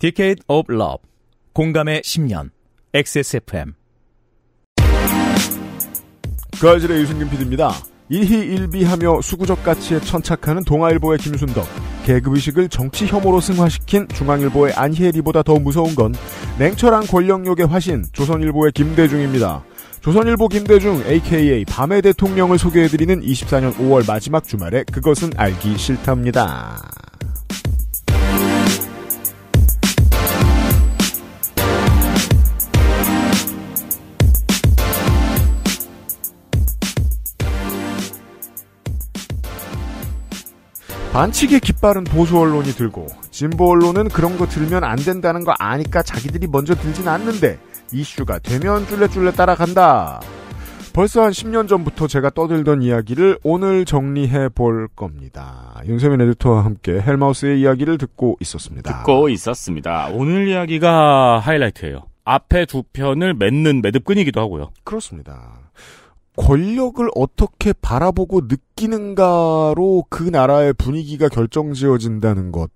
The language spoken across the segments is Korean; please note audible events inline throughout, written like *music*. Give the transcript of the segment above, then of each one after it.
Decade of Love 공감의 10년 XSFM 그아실의 유승균 PD입니다. 일희일비하며 수구적 가치에 천착하는 동아일보의 김순덕 계급의식을 정치 혐오로 승화시킨 중앙일보의 안희리보다더 무서운 건 냉철한 권력욕의 화신 조선일보의 김대중입니다. 조선일보 김대중 aka 밤의 대통령을 소개해드리는 24년 5월 마지막 주말에 그것은 알기 싫답니다. 반칙에 깃발은 보수 언론이 들고 진보 언론은 그런 거 들면 안 된다는 거 아니까 자기들이 먼저 들진 않는데 이슈가 되면 줄래줄래 따라간다. 벌써 한 10년 전부터 제가 떠들던 이야기를 오늘 정리해 볼 겁니다. 윤세민 에디터와 함께 헬마우스의 이야기를 듣고 있었습니다. 듣고 있었습니다. 오늘 이야기가 하이라이트예요. 앞에 두 편을 맺는 매듭끈이기도 하고요. 그렇습니다. 권력을 어떻게 바라보고 느끼는가로 그 나라의 분위기가 결정지어진다는 것.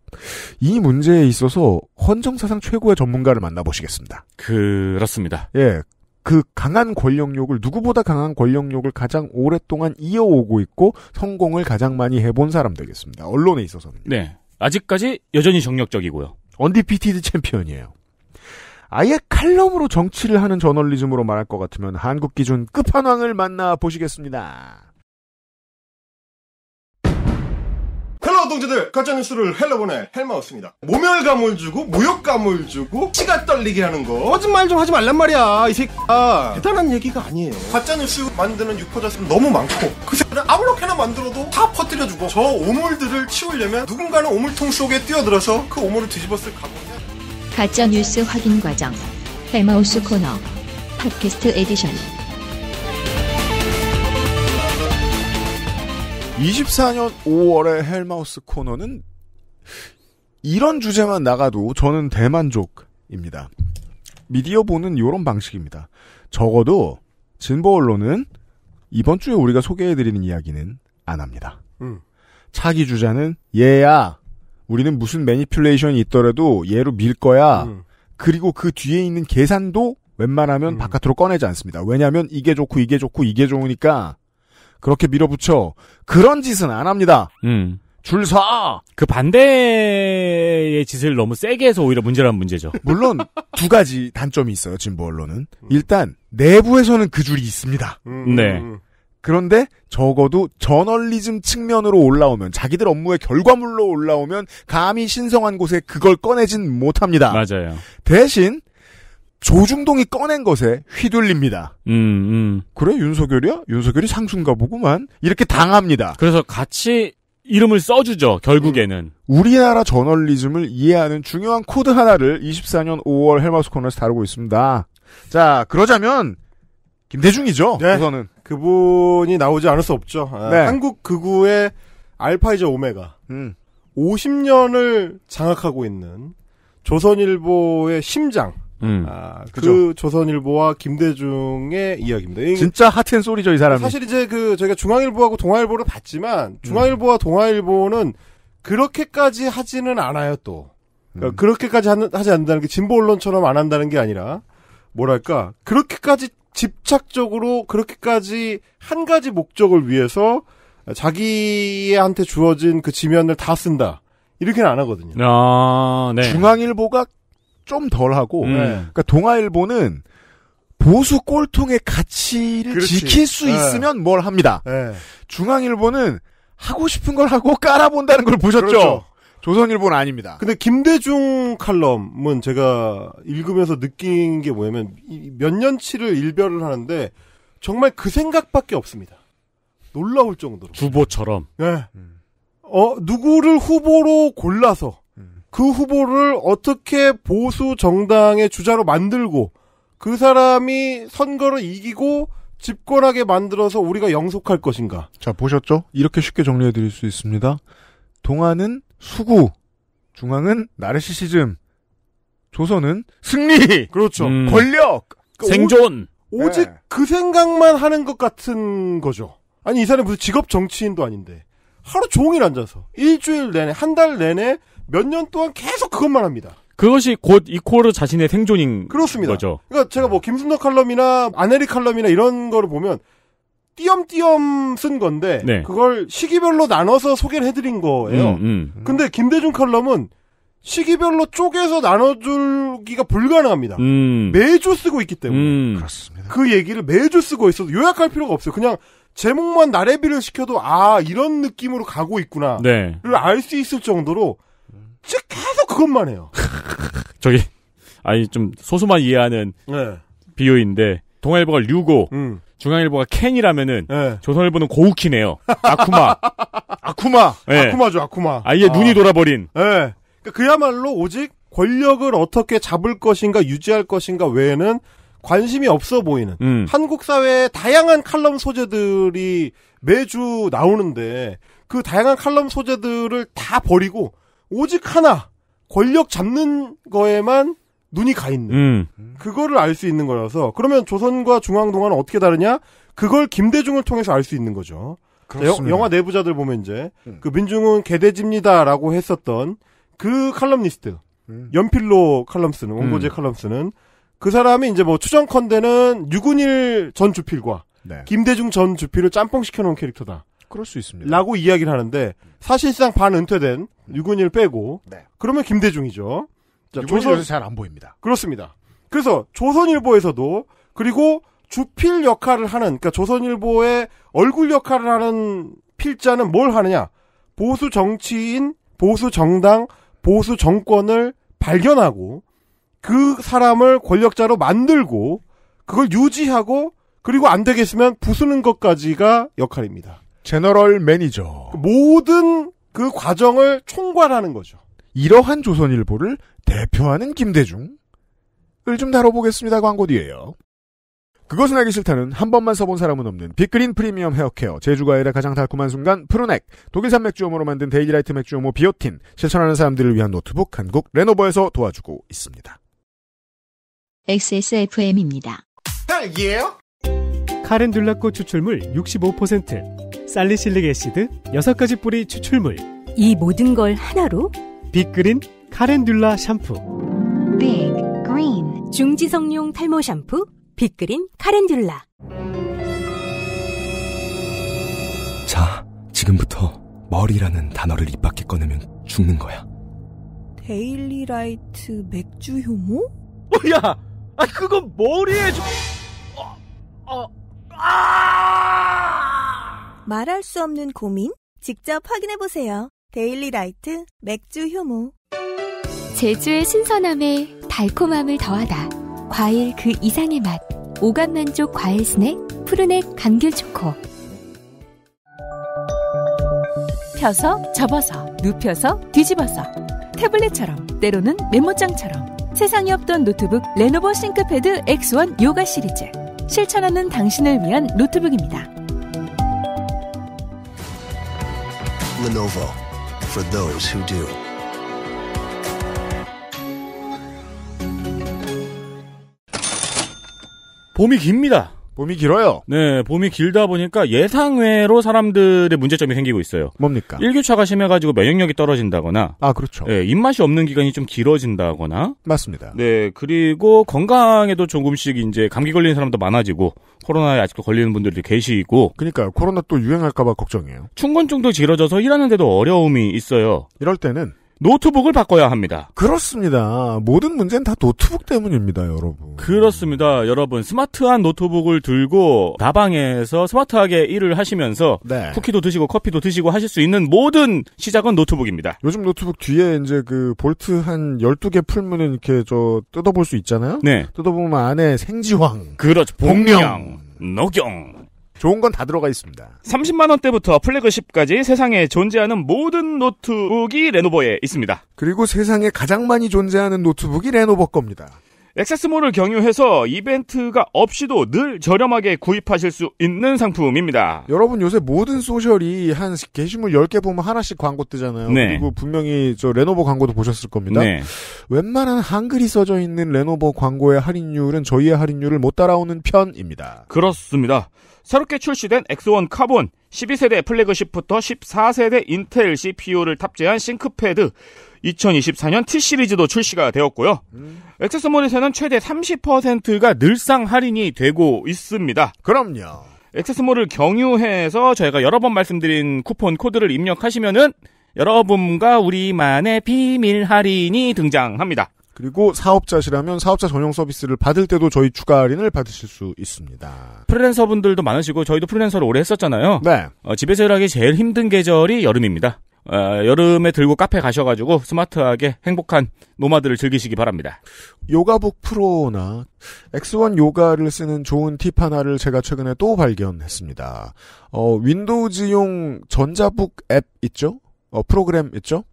이 문제에 있어서 헌정사상 최고의 전문가를 만나보시겠습니다. 그렇습니다. 예. 그 강한 권력욕을, 누구보다 강한 권력욕을 가장 오랫동안 이어오고 있고 성공을 가장 많이 해본 사람 되겠습니다. 언론에 있어서는. 네. 아직까지 여전히 정력적이고요. 언디피티드 챔피언이에요. 아예 칼럼으로 정치를 하는 저널리즘으로 말할 것 같으면 한국 기준 끝판왕을 만나 보시겠습니다. 헬로 동지들 가짜뉴스를 헬로보네 헬마우스입니다 모멸감을 주고 모욕감을 주고 치가 떨리게 하는 거 거짓말 좀 하지 말란 말이야 이 새끼야 대단한 얘기가 아니에요 가짜뉴스 만드는 유포자수 너무 많고 그 새끼들 아무렇게나 만들어도 다 퍼뜨려주고 저 오물들을 치우려면 누군가는 오물통 속에 뛰어들어서 그 오물을 뒤집었을 각오냐 가짜 뉴스 확인 과정 헬마우스 코너 팟캐스트 에디션 24년 5월의 헬마우스 코너는 이런 주제만 나가도 저는 대만족입니다. 미디어 보는 이런 방식입니다. 적어도 진보 언론은 이번 주에 우리가 소개해드리는 이야기는 안 합니다. 음. 차기 주자는 얘야 우리는 무슨 매니플레이션이 있더라도 얘로 밀 거야. 음. 그리고 그 뒤에 있는 계산도 웬만하면 음. 바깥으로 꺼내지 않습니다. 왜냐하면 이게 좋고 이게 좋고 이게 좋으니까 그렇게 밀어붙여 그런 짓은 안 합니다. 음. 줄 서! 그 반대의 짓을 너무 세게 해서 오히려 문제란 문제죠. *laughs* 물론 두 가지 단점이 있어요. 진보 뭐 언론은 일단 내부에서는 그 줄이 있습니다. 네. 음. 그런데 적어도 저널리즘 측면으로 올라오면 자기들 업무의 결과물로 올라오면 감히 신성한 곳에 그걸 꺼내진 못합니다. 맞아요. 대신 조중동이 꺼낸 것에 휘둘립니다. 음, 음. 그래 윤석열이야? 윤석열이 상순가 보구만 이렇게 당합니다. 그래서 같이 이름을 써주죠. 결국에는 음. 우리나라 저널리즘을 이해하는 중요한 코드 하나를 24년 5월 헬마스 코너에서 다루고 있습니다. 자 그러자면 김대중이죠. 네. 우선은 그분이 나오지 않을 수 없죠. 아, 네. 한국 극우의 알파이저 오메가. 음. 50년을 장악하고 있는 조선일보의 심장. 음. 아, 그 조선일보와 김대중의 이야기입니다. 진짜 하트앤 소리죠, 이사람은 사실 이제 그제가 중앙일보하고 동아일보를 봤지만 음. 중앙일보와 음. 동아일보는 그렇게까지 하지는 않아요, 또. 그러니까 음. 그렇게까지 하는, 하지 않는다는 게 진보 언론처럼 안 한다는 게 아니라 뭐랄까 그렇게까지 집착적으로 그렇게까지 한 가지 목적을 위해서 자기한테 주어진 그 지면을 다 쓴다. 이렇게는 안 하거든요. 아, 네. 중앙일보가 좀 덜하고, 음. 그러니까 동아일보는 보수 꼴통의 가치를 그렇지. 지킬 수 네. 있으면 뭘 합니다. 네. 중앙일보는 하고 싶은 걸 하고 깔아본다는 걸 보셨죠? 그렇죠. 조선일보는 아닙니다. 근데 김대중 칼럼은 제가 읽으면서 느낀 게 뭐냐면 몇 년치를 일별을 하는데 정말 그 생각밖에 없습니다. 놀라울 정도로. 주보처럼. 네. 어, 누구를 후보로 골라서 그 후보를 어떻게 보수 정당의 주자로 만들고 그 사람이 선거를 이기고 집권하게 만들어서 우리가 영속할 것인가. 자, 보셨죠? 이렇게 쉽게 정리해 드릴 수 있습니다. 동안은 수구, 중앙은 나르시시즘, 조선은 승리, 그렇죠, 음. 권력, 그러니까 생존. 오, 직그 네. 생각만 하는 것 같은 거죠. 아니 이 사람이 무슨 직업 정치인도 아닌데 하루 종일 앉아서 일주일 내내 한 달 내내 몇 년 동안 계속 그것만 합니다. 그것이 곧 이코르 자신의 생존인 그렇습니다. 거죠. 그러니까 제가 뭐 김순덕 칼럼이나 아네리 칼럼이나 이런 거를 보면 띄엄띄엄 쓴 건데 네. 그걸 시기별로 나눠서 소개를 해드린 거예요. 음, 음. 근데 김대중 칼럼은 시기별로 쪼개서 나눠주기가 불가능합니다. 음. 매주 쓰고 있기 때문에 음. 그렇습니다. 그 얘기를 매주 쓰고 있어도 요약할 필요가 없어요. 그냥 제목만 나래비를 시켜도 아 이런 느낌으로 가고 있구나를 네. 알수 있을 정도로 즉 계속 그것만 해요. *laughs* 저기 아니 좀 소수만 이해하는 네. 비유인데 동아일보가 류고 음. 중앙일보가 캔이라면은 네. 조선일보는 고우키네요. 아쿠마. *laughs* 아쿠마. 네. 아쿠마죠, 아쿠마. 아예 아. 눈이 돌아버린. 네. 그야말로 오직 권력을 어떻게 잡을 것인가 유지할 것인가 외에는 관심이 없어 보이는 음. 한국 사회의 다양한 칼럼 소재들이 매주 나오는데 그 다양한 칼럼 소재들을 다 버리고 오직 하나 권력 잡는 거에만 눈이 가 있는 음. 그거를 알 수 있는 거라서 그러면 조선과 중앙동화는 어떻게 다르냐? 그걸 김대중을 통해서 알 수 있는 거죠. 그렇습니다. 영화 내부자들 보면 이제 음. 그 민중은 개돼지입니다라고 했었던 그 칼럼니스트 음. 연필로 칼럼 쓰는 음. 원고제 지 칼럼 쓰는 그 사람이 이제 뭐 추정컨대는 유근일 전 주필과 네. 김대중 전 주필을 짬뽕 시켜놓은 캐릭터다. 그럴 수 있습니다. 라고 이야기를 하는데 사실상 반 은퇴된 네. 유근일 빼고 네. 그러면 김대중이죠. 자, 조선 잘안 보입니다. 그렇습니다. 그래서 조선일보에서도 그리고 주필 역할을 하는 그러니까 조선일보의 얼굴 역할을 하는 필자는 뭘 하느냐? 보수 정치인, 보수 정당, 보수 정권을 발견하고 그 사람을 권력자로 만들고 그걸 유지하고 그리고 안 되겠으면 부수는 것까지가 역할입니다. 제너럴 매니저. 그 모든 그 과정을 총괄하는 거죠. 이러한 조선일보를 대표하는 김대중을 좀 다뤄보겠습니다. 광고 뒤에요. 그것은 알기 싫다는 한 번만 써본 사람은 없는 빅그린 프리미엄 헤어케어 제주과일의 가장 달콤한 순간 프로넥 독일산 맥주오모로 만든 데이리라이트 맥주오모 비오틴 실천하는 사람들을 위한 노트북 한국 레노버에서 도와주고 있습니다. XSFM입니다. 딸기예요? 카렌듈라꽃 추출물 65% 살리실릭 애시드 6가지 뿌리 추출물 이 모든 걸 하나로? 빅그린 카렌듈라 샴푸 빅그린 중지성용 탈모 샴푸 빅그린 카렌듈라 자, 지금부터 머리라는 단어를 입 밖에 꺼내면 죽는 거야. 데일리라이트 맥주 효모? 뭐야! 아, 그건 머리에 좀... 어, 어, 아! 말할 수 없는 고민? 직접 확인해보세요. 데일리 라이트 맥주 효모 제주의 신선함에 달콤함을 더하다 과일 그 이상의 맛 오감 만족 과일 스낵 푸르넥 감귤 초코 펴서 접어서 눕혀서 뒤집어서 태블릿처럼 때로는 메모장처럼 세상에 없던 노트북 레노버 싱크패드 X1 요가 시리즈 실천하는 당신을 위한 노트북입니다. l e n for those who do. 봄이 깁니다. 봄이 길어요. 네, 봄이 길다 보니까 예상외로 사람들의 문제점이 생기고 있어요. 뭡니까? 일교차가 심해가지고 면역력이 떨어진다거나. 아, 그렇죠. 네, 입맛이 없는 기간이 좀 길어진다거나. 맞습니다. 네, 그리고 건강에도 조금씩 이제 감기 걸리는 사람도 많아지고, 코로나에 아직도 걸리는 분들이 계시고. 그니까요. 코로나 또 유행할까봐 걱정이에요. 충곤증도 길어져서 일하는데도 어려움이 있어요. 이럴 때는 노트북을 바꿔야 합니다. 그렇습니다. 모든 문제는 다 노트북 때문입니다, 여러분. 그렇습니다, 여러분. 스마트한 노트북을 들고 다방에서 스마트하게 일을 하시면서 네. 쿠키도 드시고 커피도 드시고 하실 수 있는 모든 시작은 노트북입니다. 요즘 노트북 뒤에 이제 그 볼트 한 12개 풀면은 이렇게 저 뜯어볼 수 있잖아요? 네. 뜯어보면 안에 생지황. 그렇죠. 복령. 녹용. 좋은 건 다 들어가 있습니다. 30만 원대부터 플래그십까지 세상에 존재하는 모든 노트북이 레노버에 있습니다. 그리고 세상에 가장 많이 존재하는 노트북이 레노버 겁니다. 액세스몰을 경유해서 이벤트가 없이도 늘 저렴하게 구입하실 수 있는 상품입니다. 여러분 요새 모든 소셜이 한 게시물 10개 보면 하나씩 광고 뜨잖아요. 네. 그리고 분명히 저 레노버 광고도 보셨을 겁니다. 네. 웬만한 한글이 써져 있는 레노버 광고의 할인율은 저희의 할인율을 못 따라오는 편입니다. 그렇습니다. 새롭게 출시된 X1 카본 12세대 플래그십부터 14세대 인텔 CPU를 탑재한 싱크패드 2024년 T 시리즈도 출시가 되었고요. 음. 액세스몰에서는 최대 30%가 늘상 할인이 되고 있습니다. 그럼요. 액세스몰을 경유해서 저희가 여러 번 말씀드린 쿠폰 코드를 입력하시면은 여러분과 우리만의 비밀 할인이 등장합니다. 그리고 사업자시라면 사업자 전용 서비스를 받을 때도 저희 추가 할인을 받으실 수 있습니다. 프리랜서분들도 많으시고 저희도 프리랜서를 오래 했었잖아요. 네. 어, 집에서 일하기 제일 힘든 계절이 여름입니다. 어, 여름에 들고 카페 가셔가지고 스마트하게 행복한 노마드를 즐기시기 바랍니다. 요가북 프로나 X1 요가를 쓰는 좋은 팁 하나를 제가 최근에 또 발견했습니다. 어, 윈도우즈용 전자북 앱 있죠? 어, 프로그램 있죠?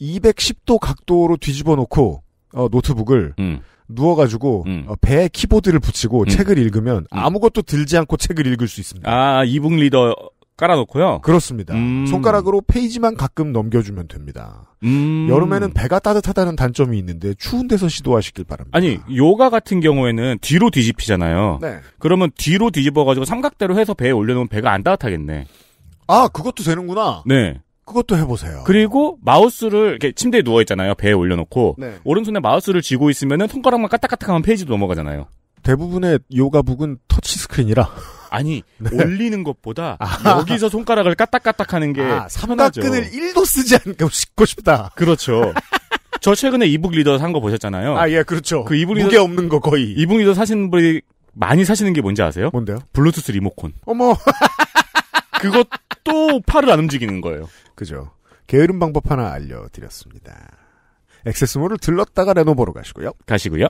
210도 각도로 뒤집어 놓고 어, 노트북을 음. 누워가지고 음. 어, 배에 키보드를 붙이고 음. 책을 읽으면 음. 아무것도 들지 않고 책을 읽을 수 있습니다. 아 이북 리더 깔아놓고요. 그렇습니다. 음... 손가락으로 페이지만 가끔 넘겨주면 됩니다. 음... 여름에는 배가 따뜻하다는 단점이 있는데 추운 데서 시도하시길 바랍니다. 아니 요가 같은 경우에는 뒤로 뒤집히잖아요. 네. 그러면 뒤로 뒤집어가지고 삼각대로 해서 배에 올려놓으면 배가 안 따뜻하겠네. 아 그것도 되는구나. 네. 그것도 해보세요. 그리고 마우스를 이렇게 침대에 누워 있잖아요. 배에 올려놓고 네. 오른손에 마우스를 쥐고 있으면 손가락만 까딱까딱하면 페이지도 넘어가잖아요. 대부분의 요가북은 터치 스크린이라. 아니 네. 올리는 것보다 아. 여기서 손가락을 까딱까딱 하는 게 아, 삼각근을 1도 쓰지 않고 싶고 싶다. 그렇죠. *laughs* 저 최근에 이북 리더 산 거 보셨잖아요. 아 예, 그렇죠. 그 이북 리더 무게 없는 거 거의. 이북 리더 사시는 분이 많이 사시는 게 뭔지 아세요? 뭔데요? 블루투스 리모콘 어머. *laughs* 그것도 팔을 안 움직이는 거예요. 그죠. 게으른 방법 하나 알려드렸습니다. 액세스몰을 들렀다가 레노버로 가시고요. 가시고요.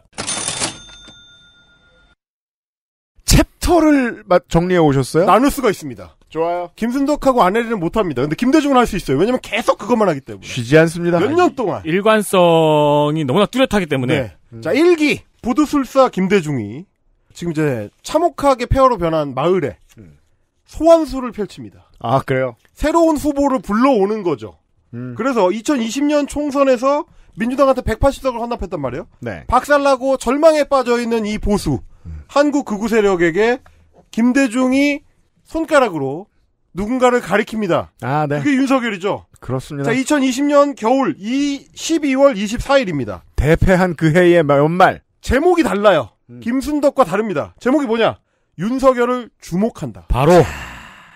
챕터를 정리해 오셨어요? 나눌 수가 있습니다. 좋아요. 김순덕하고 안혜리는 못합니다. 근데 김대중은 할 수 있어요. 왜냐면 계속 그것만 하기 때문에. 쉬지 않습니다. 몇 년 동안. 일관성이 너무나 뚜렷하기 때문에. 네. 음. 자, 1기. 보도술사 김대중이 지금 이제 참혹하게 폐허로 변한 마을에 음. 소환수를 펼칩니다. 아, 그래요? 새로운 후보를 불러오는 거죠. 음. 그래서 2020년 총선에서 민주당한테 180석을 헌납했단 말이에요. 네. 박살나고 절망에 빠져 있는 이 보수. 한국 극우 세력에게 김대중이 손가락으로 누군가를 가리킵니다. 아, 네. 그게 윤석열이죠. 그렇습니다. 자, 2020년 겨울 이 12월 24일입니다. 대패한 그 해의 연말. 제목이 달라요. 음. 김순덕과 다릅니다. 제목이 뭐냐? 윤석열을 주목한다. 바로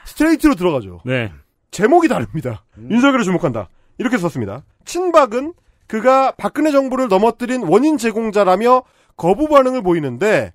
스트레이트로 들어가죠. 네. 제목이 다릅니다. 음. 윤석열을 주목한다. 이렇게 썼습니다. 친박은 그가 박근혜 정부를 넘어뜨린 원인 제공자라며 거부 반응을 보이는데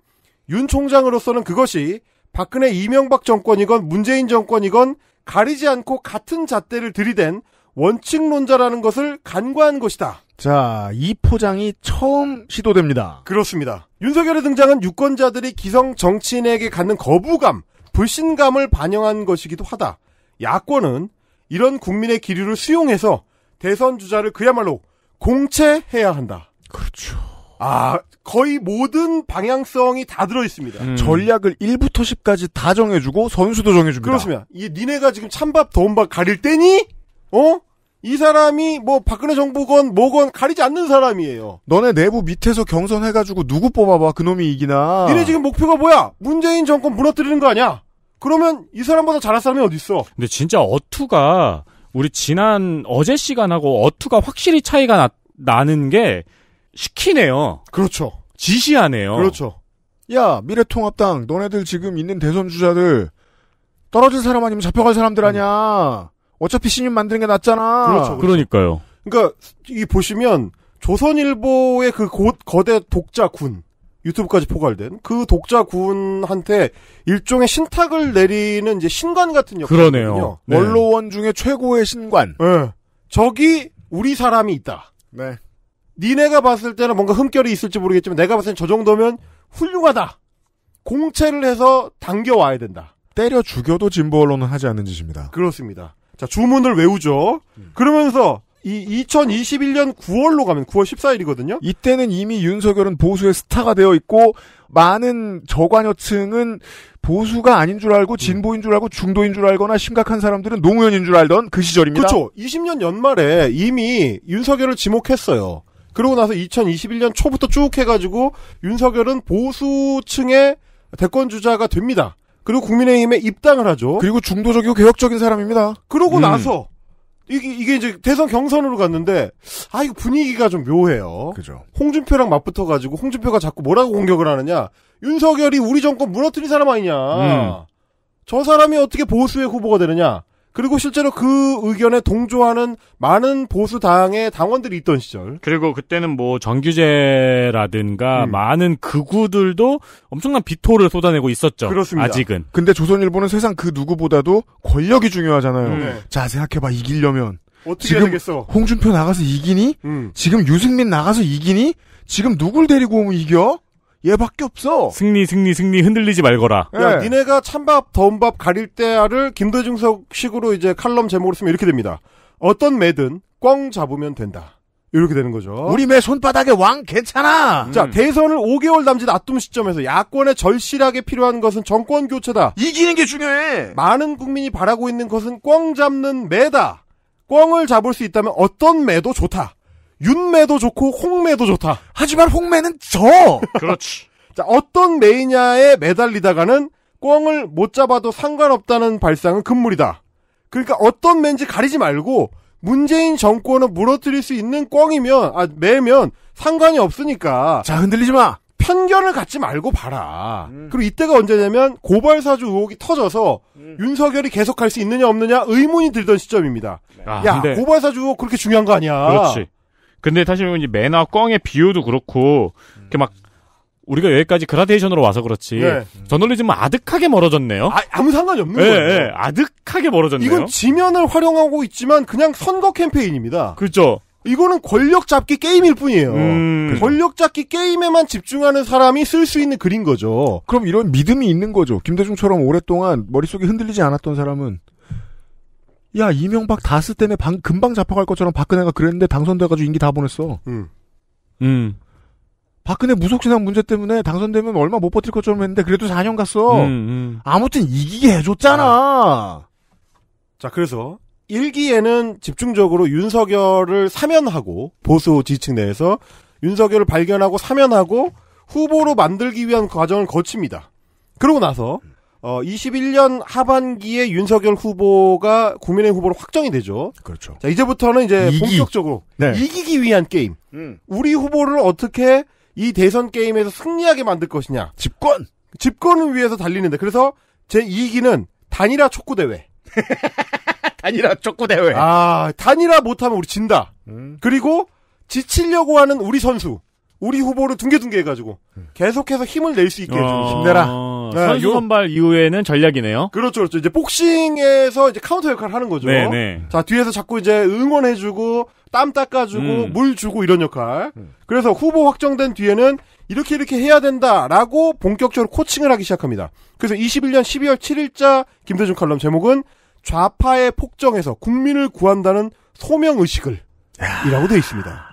윤 총장으로서는 그것이 박근혜 이명박 정권이건 문재인 정권이건 가리지 않고 같은 잣대를 들이댄 원칙론자라는 것을 간과한 것이다. 자, 이 포장이 처음 시도됩니다. 그렇습니다. 윤석열의 등장은 유권자들이 기성 정치인에게 갖는 거부감, 불신감을 반영한 것이기도 하다. 야권은 이런 국민의 기류를 수용해서 대선 주자를 그야말로 공채해야 한다. 그렇죠. 아, 거의 모든 방향성이 다 들어있습니다. 음. 전략을 1부터 10까지 다 정해주고 선수도 정해줍니다. 그렇습니다. 이 니네가 지금 찬밥, 더운밥 가릴 때니? 어? 이 사람이 뭐 박근혜 정부건 뭐건 가리지 않는 사람이에요. 너네 내부 밑에서 경선해가지고 누구 뽑아봐 그놈이 이기나. 니네 지금 목표가 뭐야? 문재인 정권 무너뜨리는 거 아니야? 그러면 이 사람보다 잘할 사람이 어딨어? 근데 진짜 어투가 우리 지난 어제 시간하고 어투가 확실히 차이가 나, 나는 게 시키네요. 그렇죠. 지시하네요. 그렇죠. 야, 미래통합당, 너네들 지금 있는 대선 주자들, 떨어진 사람 아니면 잡혀갈 사람들 아니야. 어차피 신임 만드는 게 낫잖아. 그렇죠. 그렇죠. 그러니까요. 그러니까, 이 보시면, 조선일보의 그 곧, 거대 독자군, 유튜브까지 포괄된 그 독자군한테 일종의 신탁을 내리는 이제 신관 같은 역할이거든요. 네. 원로원 중에 최고의 신관. 네. 저기 우리 사람이 있다. 네. 니네가 봤을 때는 뭔가 흠결이 있을지 모르겠지만 내가 봤을 땐 저 정도면 훌륭하다. 공채를 해서 당겨와야 된다. 때려 죽여도 진보 언론은 하지 않는 짓입니다. 그렇습니다. 자, 주문을 외우죠. 음. 그러면서 이 2021년 9월로 가면 9월 14일이거든요. 이때는 이미 윤석열은 보수의 스타가 되어 있고 많은 저관여층은 보수가 아닌 줄 알고 음. 진보인 줄 알고 중도인 줄 알거나 심각한 사람들은 노무현인 줄 알던 그 시절입니다. 그렇죠. 20년 연말에 이미 윤석열을 지목했어요. 그러고 나서 2021년 초부터 쭉 해가지고 윤석열은 보수층의 대권 주자가 됩니다. 그리고 국민의힘에 입당을 하죠. 그리고 중도적이고 개혁적인 사람입니다. 그러고 음. 나서 이게, 이게 이제 대선 경선으로 갔는데 아 이거 분위기가 좀 묘해요. 그죠. 홍준표랑 맞붙어 가지고 홍준표가 자꾸 뭐라고 공격을 하느냐. 윤석열이 우리 정권 무너뜨린 사람 아니냐. 음. 저 사람이 어떻게 보수의 후보가 되느냐. 그리고 실제로 그 의견에 동조하는 많은 보수 당의 당원들이 있던 시절. 그리고 그때는 뭐 정규제라든가 음. 많은 극우들도 엄청난 비토를 쏟아내고 있었죠. 그렇습니다. 아직은. 근데 조선일보는 세상 그 누구보다도 권력이 중요하잖아요. 음. 자 생각해봐 이기려면. 어떻게 지금 되겠어? 홍준표 나가서 이기니? 음. 지금 유승민 나가서 이기니? 지금 누굴 데리고 오면 이겨? 얘밖에 없어. 승리 승리 승리 흔들리지 말거라. 야, 네. 니네가 찬밥 더운 밥 가릴 때를 야 김대중석식으로 이제 칼럼 제목으로 쓰면 이렇게 됩니다. 어떤 매든 꽝 잡으면 된다. 이렇게 되는 거죠. 우리 매 손바닥에 왕 괜찮아. 음. 자 음. 대선을 5개월 남짓 앞둔 시점에서 야권에 절실하게 필요한 것은 정권 교체다. 이기는 게 중요해. 많은 국민이 바라고 있는 것은 꽝 잡는 매다. 꽝을 잡을 수 있다면 어떤 매도 좋다. 윤매도 좋고 홍매도 좋다. 하지만 홍매는 저. 그렇지. *laughs* 자, 어떤 매이냐에 매달리다가는 꿩을 못 잡아도 상관없다는 발상은 금물이다. 그러니까 어떤 맨지 가리지 말고 문재인 정권을 무너뜨릴 수 있는 꿩이면 아 매면 상관이 없으니까. 자, 흔들리지 마. 편견을 갖지 말고 봐라. 음. 그리고 이때가 언제냐면 고발사주 의혹이 터져서 음. 윤석열이 계속할 수 있느냐 없느냐 의문이 들던 시점입니다. 네. 야, 아, 고발사주 의혹 그렇게 중요한 거 아니야. 그렇지. 근데 사실 이제 매나 꽝의 비유도 그렇고 이렇게 막 우리가 여기까지 그라데이션으로 와서 그렇지 네. 저널리즘은 아득하게 멀어졌네요. 아, 무 상관이 없는 네, 거예요. 네, 아득하게 멀어졌네요. 이건 지면을 활용하고 있지만 그냥 선거 캠페인입니다. 그렇죠. 이거는 권력 잡기 게임일 뿐이에요. 음... 그렇죠. 권력 잡기 게임에만 집중하는 사람이 쓸 수 있는 글인 거죠. 그럼 이런 믿음이 있는 거죠. 김대중처럼 오랫동안 머릿속이 흔들리지 않았던 사람은 야 이명박 다스 때문에 방, 금방 잡혀갈 것처럼 박근혜가 그랬는데 당선돼가지고 임기 다 보냈어. 음. 음. 박근혜 무속신앙 문제 때문에 당선되면 얼마 못 버틸 것처럼 했는데 그래도 4년 갔어. 음, 음. 아무튼 이기게 해줬잖아. 아. 자 그래서 일기에는 집중적으로 윤석열을 사면하고 보수 지층 내에서 윤석열을 발견하고 사면하고 후보로 만들기 위한 과정을 거칩니다. 그러고 나서 어, 21년 하반기에 윤석열 후보가 국민의 후보로 확정이 되죠. 그렇죠. 자, 이제부터는 이제 이기. 본격적으로 네. 이기기 위한 게임. 음. 우리 후보를 어떻게 이 대선 게임에서 승리하게 만들 것이냐. 집권! 집권을 위해서 달리는데. 그래서 제 2기는 단일화 촉구대회. *laughs* 단일화 촉구대회. 아, 단일화 못하면 우리 진다. 음. 그리고 지치려고 하는 우리 선수. 우리 후보를 둥개둥개 해가지고 음. 계속해서 힘을 낼 수 있게 해주는 어... 힘내라. 네, 선수 선발 이후에는 전략이네요. 그렇죠, 그렇죠. 이제 복싱에서 이제 카운터 역할을 하는 거죠. 네, 네. 자 뒤에서 자꾸 이제 응원해주고 땀 닦아주고 음. 물 주고 이런 역할. 음. 그래서 후보 확정된 뒤에는 이렇게 이렇게 해야 된다라고 본격적으로 코칭을 하기 시작합니다. 그래서 21년 12월 7일자 김대중 칼럼 제목은 좌파의 폭정에서 국민을 구한다는 소명 의식을 이라고 되어 있습니다.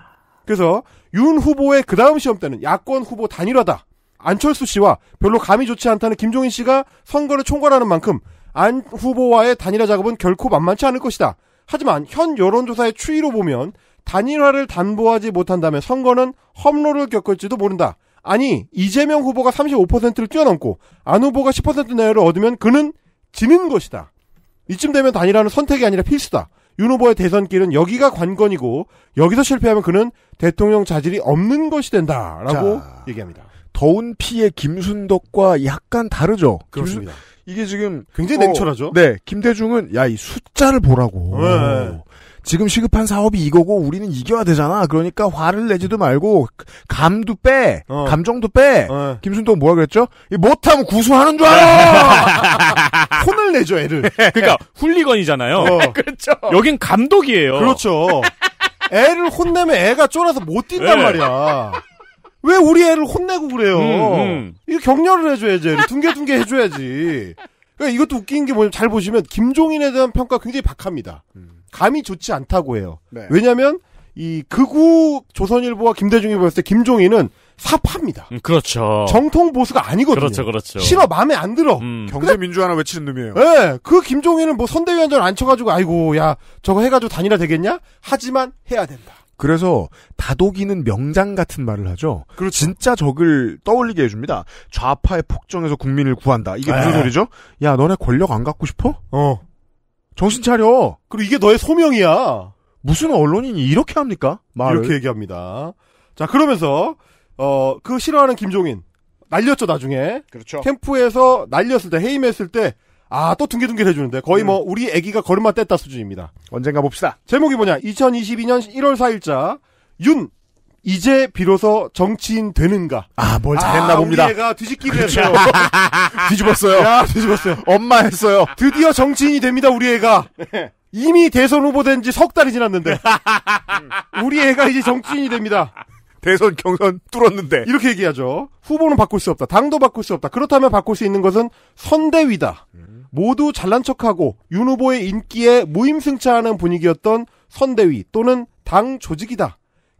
그래서 윤 후보의 그 다음 시험 때는 야권 후보 단일화다. 안철수 씨와 별로 감이 좋지 않다는 김종인 씨가 선거를 총괄하는 만큼 안 후보와의 단일화 작업은 결코 만만치 않을 것이다. 하지만 현 여론조사의 추이로 보면 단일화를 담보하지 못한다면 선거는 험로를 겪을지도 모른다. 아니 이재명 후보가 35%를 뛰어넘고 안 후보가 10% 내외를 얻으면 그는 지는 것이다. 이쯤 되면 단일화는 선택이 아니라 필수다. 윤 후보의 대선길은 여기가 관건이고 여기서 실패하면 그는 대통령 자질이 없는 것이 된다라고 자, 얘기합니다. 더운 피의 김순덕과 약간 다르죠. 그렇습니다. 김순, 이게 지금 굉장히 냉철하죠. 어, 네, 김대중은 야 이 숫자를 보라고. 네. 지금 시급한 사업이 이거고 우리는 이겨야 되잖아. 그러니까 화를 내지도 말고 감도 빼, 어. 감정도 빼. 어. 김순동 뭐라 그랬죠? 못하면 구수하는 줄 알아. *laughs* 혼을 내죠 애를. 그러니까 훌리건이잖아요. 어. *laughs* 그렇죠. 여긴 감독이에요. 그렇죠. 애를 혼내면 애가 쫄아서 못 뛴단 네. 말이야. 왜 우리 애를 혼내고 그래요? 음, 음. 이거 격려를 해줘야지. 둥개둥개 해줘야지. 그러니까 이것도 웃긴 게 뭐냐면 잘 보시면 김종인에 대한 평가 굉장히 박합니다. 음. 감이 좋지 않다고 해요. 네. 왜냐하면 이 극우 조선일보와 김대중이 보였을 때 김종인은 사파입니다. 음, 그렇죠. 정통 보수가 아니거든요. 그렇죠, 그렇죠. 싫어, 마음에 안 들어. 음. 경제 민주화나 외치는 놈이에요. 예, 네, 그 김종인은 뭐 선대위원장 안 쳐가지고 아이고 야 저거 해가지고 단일화 되겠냐? 하지만 해야 된다. 그래서 다독이는 명장 같은 말을 하죠. 그리고 그렇죠. 진짜 적을 떠올리게 해줍니다. 좌파의 폭정에서 국민을 구한다. 이게 무슨 에 네. 소리죠? 야, 너네 권력 안 갖고 싶어? 어. 정신 차려. 그리고 이게 너의 소명이야. 무슨 언론인이 이렇게 합니까? 말을. 이렇게 얘기합니다. 자, 그러면서 어, 그 싫어하는 김종인 날렸죠 나중에. 그렇죠. 캠프에서 날렸을 때 해임했을 때 아, 또둥개둥개 해주는데 거의 음. 뭐 우리 애기가 걸음마 뗐다 수준입니다. 언젠가 봅시다. 제목이 뭐냐? 2022년 1월 4일자 윤 이제 비로소 정치인 되는가. 아, 뭘 잘했나 아, 봅니다. 우리 애가 뒤집기를 그렇죠. 했어요. *laughs* 뒤집었어요. 야, 뒤집었어요. 엄마 했어요. 드디어 정치인이 됩니다, 우리 애가. 이미 대선 후보된 지 석 달이 지났는데. 음. 우리 애가 이제 정치인이 됩니다. 대선 경선 뚫었는데. 이렇게 얘기하죠. 후보는 바꿀 수 없다. 당도 바꿀 수 없다. 그렇다면 바꿀 수 있는 것은 선대위다. 모두 잘난 척하고 윤 후보의 인기에 무임승차하는 분위기였던 선대위 또는 당 조직이다.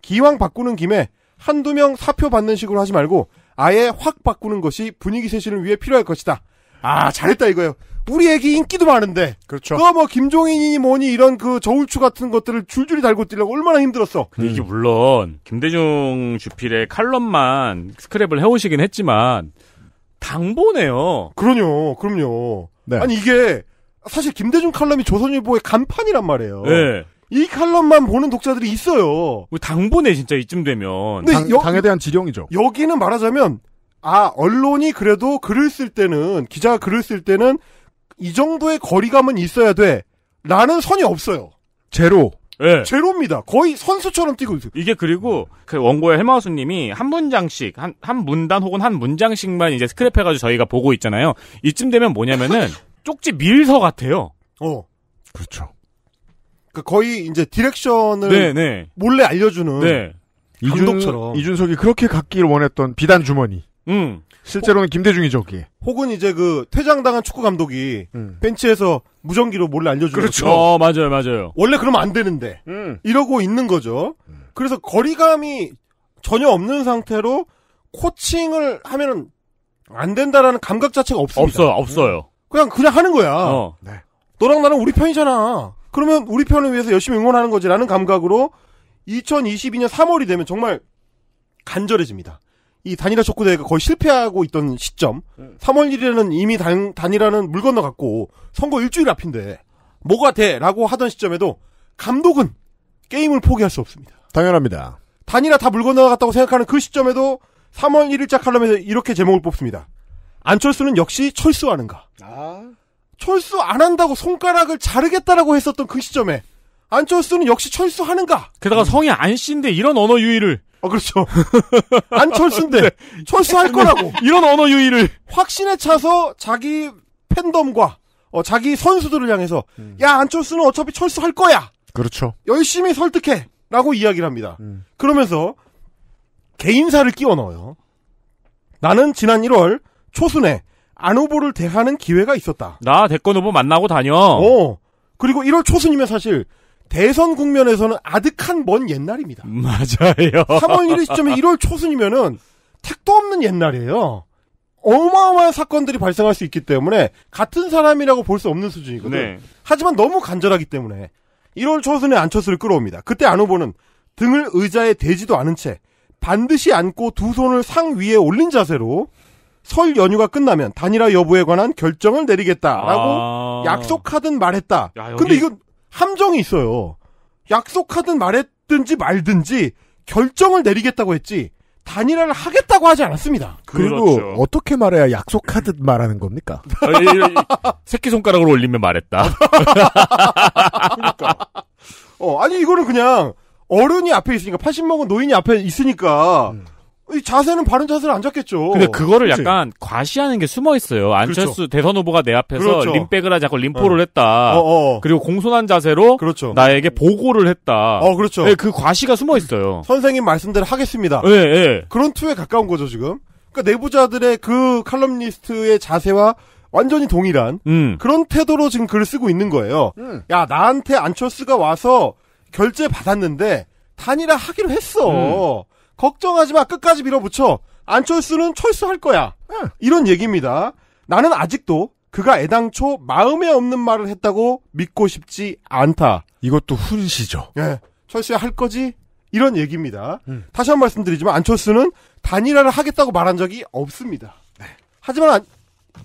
기왕 바꾸는 김에 한두 명 사표 받는 식으로 하지 말고 아예 확 바꾸는 것이 분위기 쇄신을 위해 필요할 것이다. 아, 아 잘했다 이거예요. 우리 애기 인기도 많은데. 그렇죠. 그 뭐 김종인이 뭐니 이런 그 저울추 같은 것들을 줄줄이 달고 뛰려고 얼마나 힘들었어. 음. 이게 물론 김대중 주필의 칼럼만 스크랩을 해오시긴 했지만 당보네요. 그럼요, 그럼요. 네. 아니 이게 사실 김대중 칼럼이 조선일보의 간판이란 말이에요. 네. 이 칼럼만 보는 독자들이 있어요. 당보네 진짜 이쯤 되면 당, 여, 당에 대한 지령이죠. 여기는 말하자면 아 언론이 그래도 글을 쓸 때는 기자가 글을 쓸 때는 이 정도의 거리감은 있어야 돼라는 선이 없어요. 제로. 예. 제로입니다. 거의 선수처럼 뛰고 있어요. 이게 그리고 그 원고의 헬마우스님이 한 문장씩 한 한 문단 혹은 한 문장씩만 이제 스크랩해가지고 저희가 보고 있잖아요. 이쯤 되면 뭐냐면은 *laughs* 쪽지 밀서 같아요. 어. 그렇죠. 그 거의 이제 디렉션을 네네. 네. 몰래 알려주는 네. 감독처럼 이준, 석이 그렇게 갖기를 원했던 비단 주머니. 음. 실제로는 김대중이죠, 그게. 혹은 이제 그 퇴장당한 축구 감독이 음. 벤치에서 무전기로 몰래 알려주는 그렇죠. 어, 맞아요, 맞아요. 원래 그러면 안 되는데 음. 이러고 있는 거죠. 음. 그래서 거리감이 전혀 없는 상태로 코칭을 하면은 안 된다라는 감각 자체가 없습니다. 없어요, 없어요. 그냥 그냥 하는 거야. 어. 네. 너랑 나랑 우리 편이잖아. 그러면 우리 편을 위해서 열심히 응원하는 거지라는 감각으로 2022년 3월이 되면 정말 간절해집니다. 이 단일화 족구대회가 거의 실패하고 있던 시점. 3월 1일에는 이미 단, 단일화는 물 건너갔고 선거 일주일 앞인데 뭐가 돼? 라고 하던 시점에도 감독은 게임을 포기할 수 없습니다. 당연합니다. 단일화 다 물 건너갔다고 생각하는 그 시점에도 3월 1일자 칼럼에서 이렇게 제목을 뽑습니다. 안철수는 역시 철수하는가. 아. 철수 안 한다고 손가락을 자르겠다라고 했었던 그 시점에 안철수는 역시 철수하는가? 게다가 음. 성이 안씨인데 이런 언어 유희를 아 그렇죠 *laughs* 안철수인데 네. 철수할 거라고 네. 이런 언어 유희를 확신에 차서 자기 팬덤과 어, 자기 선수들을 향해서 음. 야 안철수는 어차피 철수할 거야 그렇죠 열심히 설득해라고 이야기를 합니다 음. 그러면서 개인사를 끼워 넣어요 나는 지난 1월 초순에 안 후보를 대하는 기회가 있었다. 나 대권 후보 만나고 다녀. 어. 그리고 1월 초순이면 사실 대선 국면에서는 아득한 먼 옛날입니다. 음, 맞아요. 3월 1일 시점에 1월 초순이면은 택도 없는 옛날이에요. 어마어마한 사건들이 발생할 수 있기 때문에 같은 사람이라고 볼 수 없는 수준이거든. 네. 하지만 너무 간절하기 때문에 1월 초순에 안철수를 끌어옵니다. 그때 안 후보는 등을 의자에 대지도 않은 채 반드시 안고 두 손을 상 위에 올린 자세로 설 연휴가 끝나면 단일화 여부에 관한 결정을 내리겠다라고 아. 약속하든 말했다. 야, 여기... 근데 이건 함정이 있어요. 약속하든 말했든지 말든지 결정을 내리겠다고 했지 단일화를 하겠다고 하지 않았습니다. 그리고 그렇죠. 어떻게 말해야 약속하듯 말하는 겁니까? 아, 새끼 손가락으로 올리면 말했다. 그러니까. 어, 아니 이거는 그냥 어른이 앞에 있으니까 80 먹은 노인이 앞에 있으니까 음. 이 자세는 바른 자세를 안 잡겠죠. 근데 그거를 그치? 약간 과시하는 게 숨어 있어요. 안철수 그렇죠. 대선 후보가 내 앞에서 그렇죠. 림백을 하자고 림포를 어. 했다. 어, 어. 그리고 공손한 자세로 그렇죠. 나에게 보고를 했다. 어, 그렇죠. 네, 그 과시가 숨어 있어요. 선생님 말씀대로 하겠습니다. 예, 네, 네. 그런 투에 가까운 거죠, 지금. 그러니까 내부자들의 그 칼럼니스트의 자세와 완전히 동일한 음. 그런 태도로 지금 글을 쓰고 있는 거예요. 음. 야, 나한테 안철수가 와서 결제 받았는데 단일화 하기로 했어. 음. 걱정하지 마. 끝까지 밀어붙여. 안철수는 철수할 거야. 응. 이런 얘기입니다. 나는 아직도 그가 애당초 마음에 없는 말을 했다고 믿고 싶지 않다. 이것도 훈시죠. 예. 철수야 할 거지? 이런 얘기입니다. 음. 다시 한 번 말씀드리지만 안철수는 단일화를 하겠다고 말한 적이 없습니다. 네. 하지만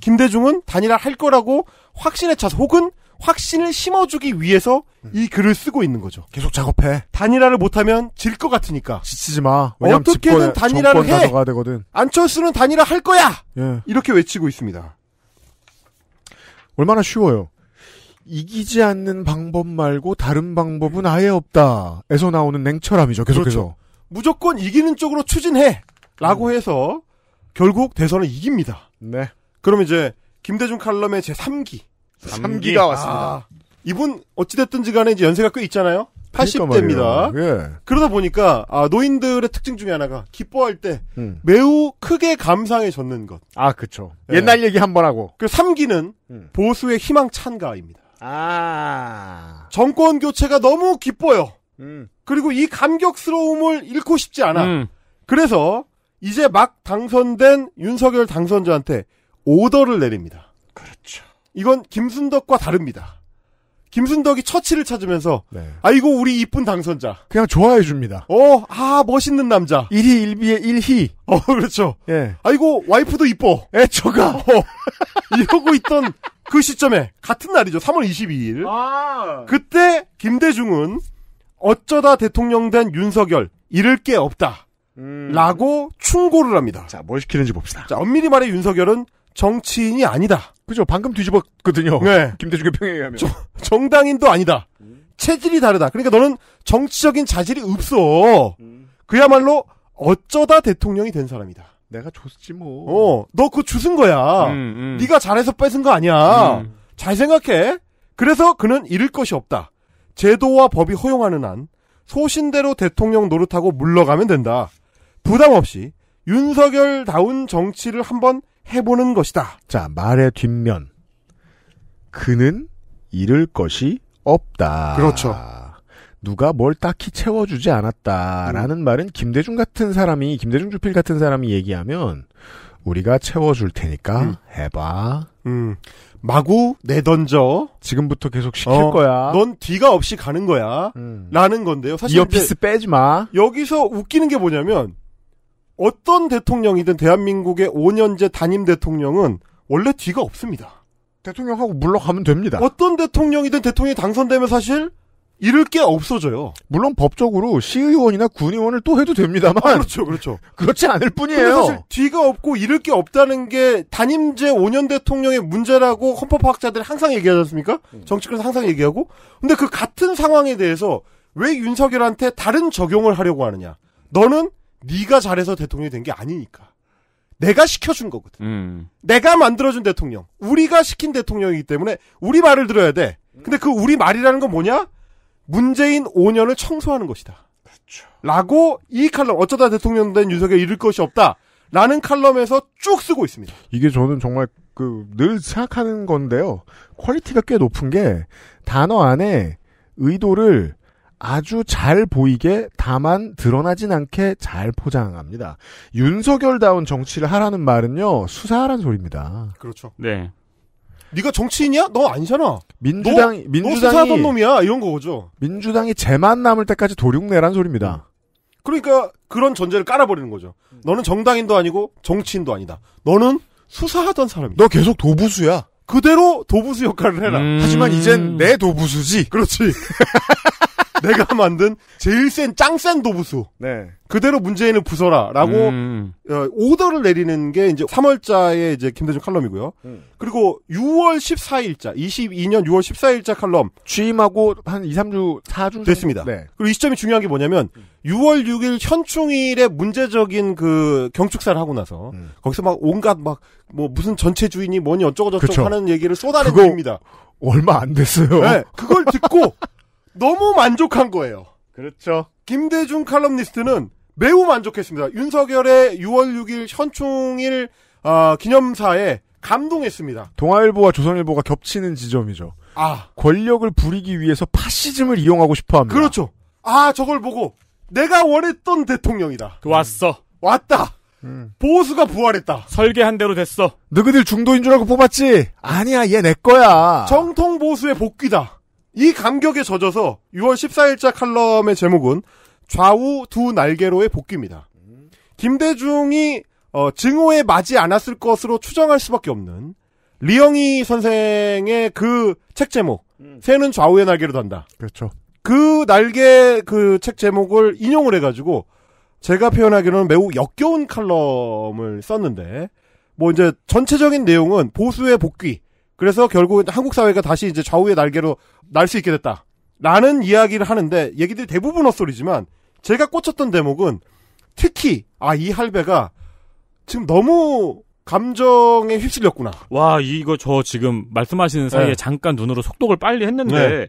김대중은 단일화 할 거라고 확신에 차서 혹은 확신을 심어주기 위해서 음. 이 글을 쓰고 있는 거죠. 계속 작업해. 단일화를 못하면 질 것 같으니까. 지치지 마. 어떻게든 단일화를 해. 가져가야 되거든. 안철수는 단일화 할 거야. 예. 이렇게 외치고 있습니다. 얼마나 쉬워요. 이기지 않는 방법 말고 다른 방법은 아예 없다. 에서 나오는 냉철함이죠. 계속해서. 그렇죠. 무조건 이기는 쪽으로 추진해. 라고 음. 해서 결국 대선을 이깁니다. 네. 그럼 이제 김대중 칼럼의 제3기. 3기. 가 왔습니다. 아. 이분 어찌됐든지 간에 이제 연세가 꽤 있잖아요. 80대입니다. 그러니까 예. 그러다 보니까 아, 노인들의 특징 중에 하나가 기뻐할 때 음. 매우 크게 감상해 젖는 것. 아, 그렇죠. 예. 옛날 얘기 한번 하고. 그 3기는 음. 보수의 희망 찬가입니다. 아. 정권 교체가 너무 기뻐요. 음. 그리고 이 감격스러움을 잃고 싶지 않아. 음. 그래서 이제 막 당선된 윤석열 당선자한테 오더를 내립니다. 그렇죠. 이건 김순덕과 다릅니다. 김순덕이 처치를 찾으면서 네. 아이고 우리 이쁜 당선자 그냥 좋아해 줍니다. 어, 아 멋있는 남자. 일희 일비의 일희. 어, *laughs* 그렇죠. 예. 아이고 와이프도 이뻐. 애초가 예, 어, *laughs* 이러고 있던 그 시점에 같은 날이죠. 3월 22일. 아. 그때 김대중은 어쩌다 대통령 된 윤석열 잃을 게 없다. 음. 라고 충고를 합니다. 자, 뭘 시키는지 봅시다. 자, 엄밀히 말해 윤석열은 정치인이 아니다. 그죠. 방금 뒤집었거든요. 네. *laughs* 김대중의 평에 의하면. 저, 정당인도 아니다. 체질이 다르다. 그러니까 너는 정치적인 자질이 없어. 음. 그야말로 어쩌다 대통령이 된 사람이다. 내가 줬지 뭐. 어, 너 그거 주승 거야. 음, 음, 네가 잘해서 뺏은 거 아니야. 음. 잘 생각해. 그래서 그는 잃을 것이 없다. 제도와 법이 허용하는 한 소신대로 대통령 노릇하고 물러가면 된다. 부담 없이 윤석열다운 정치를 한번 해보는 것이다. 자, 말의 뒷면. 그는 잃을 것이 없다. 그렇죠. 누가 뭘 딱히 채워주지 않았다라는 음. 말은 김대중 같은 사람이 김대중 주필 같은 사람이 얘기하면 우리가 채워줄 테니까 음. 해봐. 음. 마구 내던져. 지금부터 계속 시킬 어, 거야. 넌 뒤가 없이 가는 거야. 음. 라는 건데요. 사실 이어피스 빼지 마. 여기서 웃기는 게 뭐냐면 어떤 대통령이든 대한민국의 5년제 단임 대통령은 원래 뒤가 없습니다. 대통령하고 물러가면 됩니다. 어떤 대통령이든 대통령이 당선되면 사실 잃을 게 없어져요. 물론 법적으로 시의원이나 군의원을 또 해도 됩니다만. 아, 그렇죠, 그렇죠. *laughs* 그렇지 않을 뿐이에요. 사실 뒤가 없고 잃을 게 없다는 게 단임제 5년 대통령의 문제라고 헌법학자들이 항상 얘기하지 않습니까? 음. 정치권에서 항상 얘기하고. 근데 그 같은 상황에 대해서 왜 윤석열한테 다른 적용을 하려고 하느냐. 너는 네가 잘해서 대통령이 된 게 아니니까. 내가 시켜준 거거든. 음. 내가 만들어준 대통령. 우리가 시킨 대통령이기 때문에 우리 말을 들어야 돼. 근데 그 우리 말이라는 건 뭐냐? 문재인 5년을 청소하는 것이다. 그렇죠. 라고 이 칼럼 어쩌다 대통령 된 유석에 이를 것이 없다. 라는 칼럼에서 쭉 쓰고 있습니다. 이게 저는 정말 그 늘 생각하는 건데요. 퀄리티가 꽤 높은 게 단어 안에 의도를 아주 잘 보이게 다만 드러나진 않게 잘 포장합니다. 윤석열다운 정치를 하라는 말은요 수사하라는 소리입니다. 그렇죠. 네. 네가 정치인이야? 너 아니잖아. 민주당 너, 민주당이 너 놈이야 이런 거죠. 민주당이 재만 남을 때까지 도륙내란 소리입니다. 음. 그러니까 그런 전제를 깔아버리는 거죠. 너는 정당인도 아니고 정치인도 아니다. 너는 수사하던 사람이야. 너 계속 도부수야. 그대로 도부수 역할을 해라. 음... 하지만 이젠 내 도부수지. 그렇지. *laughs* *laughs* 내가 만든 제일 센 짱 센 도부수. 네. 그대로 문재인을 부숴라라고 음. 어, 오더를 내리는 게 이제 3월자의 이제 김대중 칼럼이고요. 음. 그리고 6월 14일자 22년 6월 14일자 칼럼 취임하고 한 2, 3주 4주 됐습니다. 네. 그리고 이 시점이 중요한 게 뭐냐면 음. 6월 6일 현충일에 문제적인 그 경축사를 하고 나서 음. 거기서 막 온갖 막 뭐 무슨 전체 주인이 뭐니 어쩌고저쩌고 그쵸. 하는 얘기를 쏟아내고 있거니다 얼마 안 됐어요. 네, 그걸 듣고 *laughs* 너무 만족한 거예요. 그렇죠. 김대중 칼럼니스트는 매우 만족했습니다. 윤석열의 6월 6일 현충일 어, 기념사에 감동했습니다. 동아일보와 조선일보가 겹치는 지점이죠. 아 권력을 부리기 위해서 파시즘을 이용하고 싶어합니다. 그렇죠. 아 저걸 보고 내가 원했던 대통령이다. 음. 왔어. 왔다. 음. 보수가 부활했다. 설계한 대로 됐어. 너희들 중도인 줄 알고 뽑았지? 아니야, 얘 내 거야. 정통 보수의 복귀다. 이 감격에 젖어서 6월 14일자 칼럼의 제목은 좌우 두 날개로의 복귀입니다. 김대중이 어, 증오에 맞지 않았을 것으로 추정할 수밖에 없는 리영희 선생의 그 책 제목 음. 새는 좌우의 날개로 단다. 그렇죠. 그 날개 그 책 제목을 인용을 해가지고 제가 표현하기로는 매우 역겨운 칼럼을 썼는데 뭐 이제 전체적인 내용은 보수의 복귀 그래서 결국 한국 사회가 다시 이제 좌우의 날개로 날 수 있게 됐다. 라는 이야기를 하는데 얘기들이 대부분 헛소리지만 제가 꽂혔던 대목은 특히 아 이 할배가 지금 너무 감정에 휩쓸렸구나. 와 이거 저 지금 말씀하시는 사이에 네. 잠깐 눈으로 속독을 빨리 했는데 네.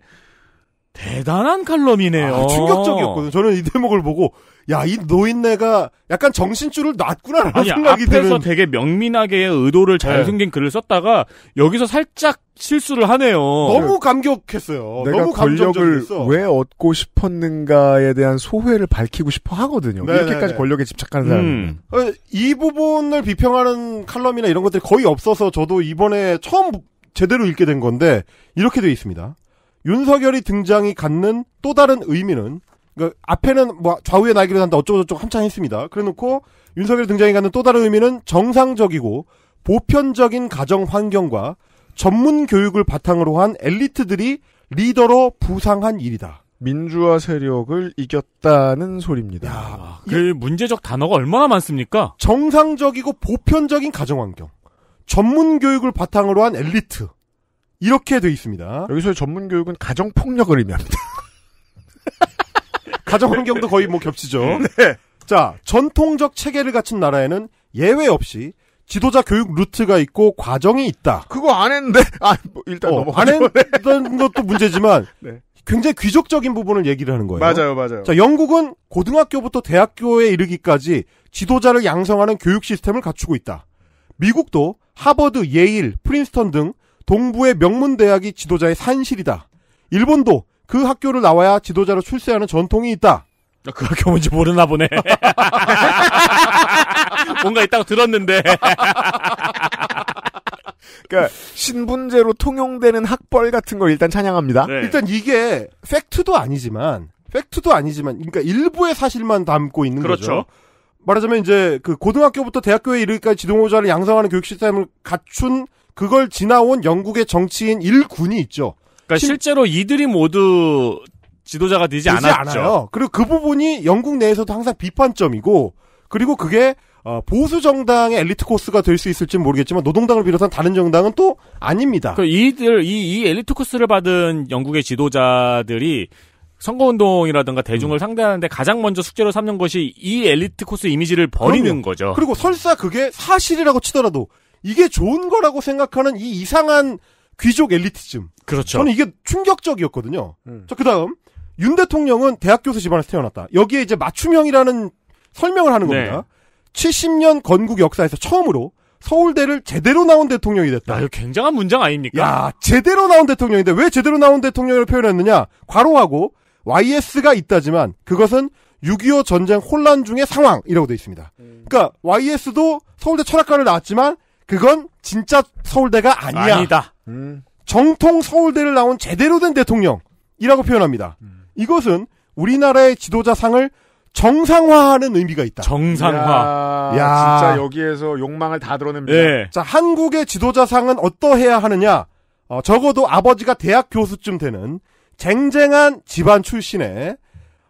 대단한 칼럼이네요. 아, 충격적이었거든요. 저는 이 대목을 보고 야 이 노인네가 약간 정신줄을 놨구나라는 아니, 생각이 앞에서 드는... 되게 명민하게 의도를 잘 네. 숨긴 글을 썼다가 여기서 살짝 실수를 하네요. 너무 감격했어요. 내가 너무 권력을 왜 얻고 싶었는가에 대한 소회를 밝히고 싶어 하거든요. 네네네. 이렇게까지 네, 네. 권력에 집착하는 사람은 음. 어, 이 부분을 비평하는 칼럼이나 이런 것들이 거의 없어서 저도 이번에 처음 제대로 읽게 된 건데 이렇게 돼 있습니다. 윤석열이 등장이 갖는 또 다른 의미는 그러니까 앞에는 뭐 좌우의 날개를 단다 어쩌고저쩌고 한창 했습니다. 그래놓고 윤석열 등장이 갖는 또 다른 의미는 정상적이고 보편적인 가정 환경과 전문 교육을 바탕으로 한 엘리트들이 리더로 부상한 일이다. 민주화 세력을 이겼다는 소리입니다. 야, 그 문제적 단어가 얼마나 많습니까? 정상적이고 보편적인 가정 환경, 전문 교육을 바탕으로 한 엘리트. 이렇게 돼 있습니다. 여기서 전문 교육은 가정 폭력을 의미합니다. *laughs* 가정 환경도 거의 뭐 겹치죠. 네. 자, 전통적 체계를 갖춘 나라에는 예외 없이 지도자 교육 루트가 있고 과정이 있다. 그거 안 했는데 아뭐 일단 어, 넘어가안 *laughs* 했던 것도 문제지만 *laughs* 네. 굉장히 귀족적인 부분을 얘기를 하는 거예요. 맞아요, 맞아요. 자, 영국은 고등학교부터 대학교에 이르기까지 지도자를 양성하는 교육 시스템을 갖추고 있다. 미국도 하버드, 예일, 프린스턴 등 동부의 명문 대학이 지도자의 산실이다. 일본도 그 학교를 나와야 지도자로 출세하는 전통이 있다. 아, 그 학교 뭔지 모르나 보네. *laughs* 뭔가 이따가 들었는데. 그러니까 신분제로 통용되는 학벌 같은 걸 일단 찬양합니다. 네. 일단 이게 팩트도 아니지만 팩트도 아니지만 그러니까 일부의 사실만 담고 있는 그렇죠. 거죠. 말하자면 이제 그 고등학교부터 대학교에 이르기까지 지도자를 양성하는 교육 시스템을 갖춘 그걸 지나온 영국의 정치인 1군이 있죠. 그러니까 심... 실제로 이들이 모두 지도자가 되지, 되지 않았죠. 않아요. 그리고 그 부분이 영국 내에서도 항상 비판점이고 그리고 그게 어, 보수 정당의 엘리트 코스가 될 수있을지 모르겠지만 노동당을 비롯한 다른 정당은 또 아닙니다. 그 이들 이, 이 엘리트 코스를 받은 영국의 지도자들이 선거운동이라든가 대중을 음. 상대하는데 가장 먼저 숙제로 삼는 것이 이 엘리트 코스 이미지를 버리는 그럼요. 거죠. 그리고 설사 그게 사실이라고 치더라도 이게 좋은 거라고 생각하는 이 이상한 귀족 엘리트즘. 그렇죠. 저는 이게 충격적이었거든요. 음. 자, 그 다음. 윤 대통령은 대학 교수 집안에서 태어났다. 여기에 이제 맞춤형이라는 설명을 하는 네. 겁니다. 네. 70년 건국 역사에서 처음으로 서울대를 제대로 나온 대통령이 됐다. 야, 이거 굉장한 문장 아닙니까? 야, 제대로 나온 대통령인데 왜 제대로 나온 대통령을 표현했느냐? 과로하고 YS가 있다지만 그것은 6.25 전쟁 혼란 중의 상황이라고 되어 있습니다. 음. 그러니까 YS도 서울대 철학과를 나왔지만 그건 진짜 서울대가 아니야. 아니다. 음. 정통 서울대를 나온 제대로 된 대통령이라고 표현합니다. 음. 이것은 우리나라의 지도자상을 정상화하는 의미가 있다. 정상화. 야, 야. 진짜 여기에서 욕망을 다 드러냅니다. 예. 자, 한국의 지도자상은 어떠해야 하느냐? 어, 적어도 아버지가 대학 교수쯤 되는 쟁쟁한 집안 출신에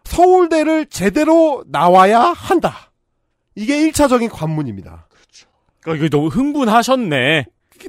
서울대를 제대로 나와야 한다. 이게 1차적인 관문입니다. 그러니까 너무 흥분하셨네.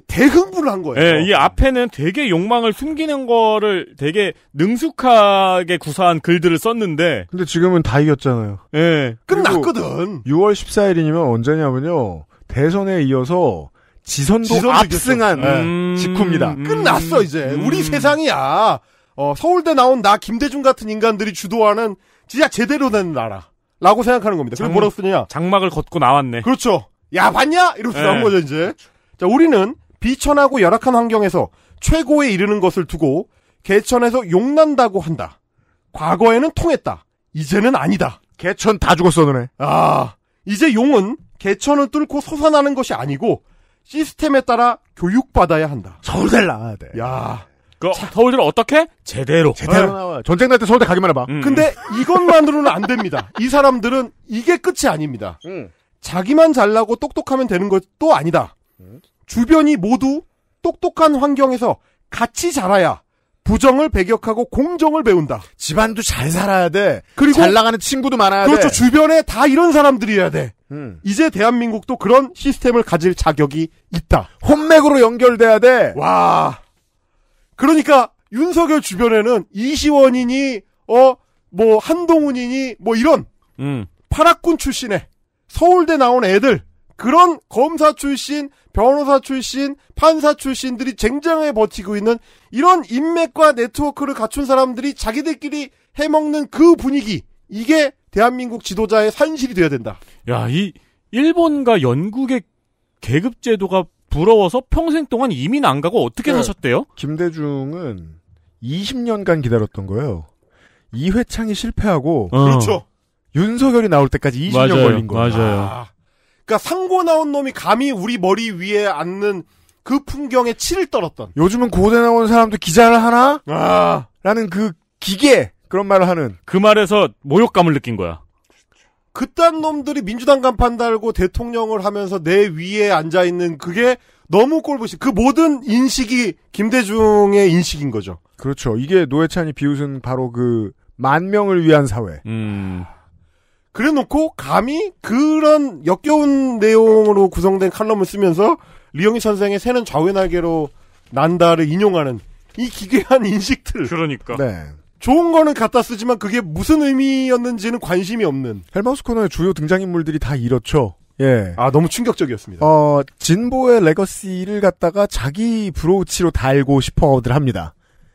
대흥분을 한 거예요. 네, 예, 이 앞에는 되게 욕망을 숨기는 거를 되게 능숙하게 구사한 글들을 썼는데. 근데 지금은 다 이겼잖아요. 예. 네, 끝났거든. 6월 14일이면 언제냐면요. 대선에 이어서 지선도, 지선도 압승한 음... 직후입니다. 음... 끝났어 이제. 음... 우리 세상이야. 어, 서울대 나온 나 김대중 같은 인간들이 주도하는 진짜 제대로 된 나라. 라고 생각하는 겁니다. 그럼 뭐라고 쓰냐? 장막을 걷고 나왔네. 그렇죠. 야 봤냐? 이러면서 한 예. 거죠 이제. 자 우리는 비천하고 열악한 환경에서 최고에 이르는 것을 두고 개천에서 용난다고 한다. 과거에는 통했다. 이제는 아니다. 개천 다 죽었어 너네. 아 이제 용은 개천을 뚫고 솟아나는 것이 아니고 시스템에 따라 교육받아야 한다. 서울대 나와야 돼. 야. 그 서울대는 어떻게? 제대로. 제대로 네. 나와. 전쟁 날 때 서울대 가기만 해봐. 음, 음. 근데 이것만으로는 안 됩니다. 이 사람들은 이게 끝이 아닙니다. 음. 자기만 잘나고 똑똑하면 되는 것도 아니다. 음? 주변이 모두 똑똑한 환경에서 같이 자라야 부정을 배격하고 공정을 배운다. 집안도 잘 살아야 돼. 그리고 잘 나가는 친구도 많아야 그렇죠. 돼. 그렇죠. 주변에 다 이런 사람들이어야 돼. 음. 이제 대한민국도 그런 시스템을 가질 자격이 있다. 혼맥으로 연결돼야 돼. 와. 그러니까 윤석열 주변에는 이시원이니 어뭐 한동훈이니 뭐 이런 음. 파락군 출신의 서울대 나온 애들 그런 검사 출신, 변호사 출신, 판사 출신들이 쟁쟁하게 버티고 있는 이런 인맥과 네트워크를 갖춘 사람들이 자기들끼리 해먹는 그 분위기 이게 대한민국 지도자의 산실이 돼야 된다. 야, 이 일본과 영국의 계급 제도가 부러워서 평생 동안 이민 안 가고 어떻게 네. 사셨대요? 김대중은 20년간 기다렸던 거예요. 이회창이 실패하고 어. 그렇죠. 윤석열이 나올 때까지 20년 맞아요. 걸린 거예요. 맞아요. 아. 그러니까 상고 나온 놈이 감히 우리 머리 위에 앉는 그 풍경에 치를 떨었던. 요즘은 고대 나온 사람도 기자를 하나? 아. 라는 그 기계 그런 말을 하는. 그 말에서 모욕감을 느낀 거야. 그딴 놈들이 민주당 간판 달고 대통령을 하면서 내 위에 앉아 있는 그게 너무 꼴보시. 그 모든 인식이 김대중의 인식인 거죠. 그렇죠. 이게 노회찬이 비웃은 바로 그 만명을 위한 사회. 음. 그래 놓고 감히 그런 역겨운 내용으로 구성된 칼럼을 쓰면서 리영희 선생의 새는 좌우 날개로 난다를 인용하는 이 기괴한 인식들. 그러니까. 네. 좋은 거는 갖다 쓰지만 그게 무슨 의미였는지는 관심이 없는. 헬마우스 코너의 주요 등장인물들이 다 이렇죠. 예. 아, 너무 충격적이었습니다. 어, 진보의 레거시를 갖다가 자기 브로치로 우 달고 싶어 들 합니다.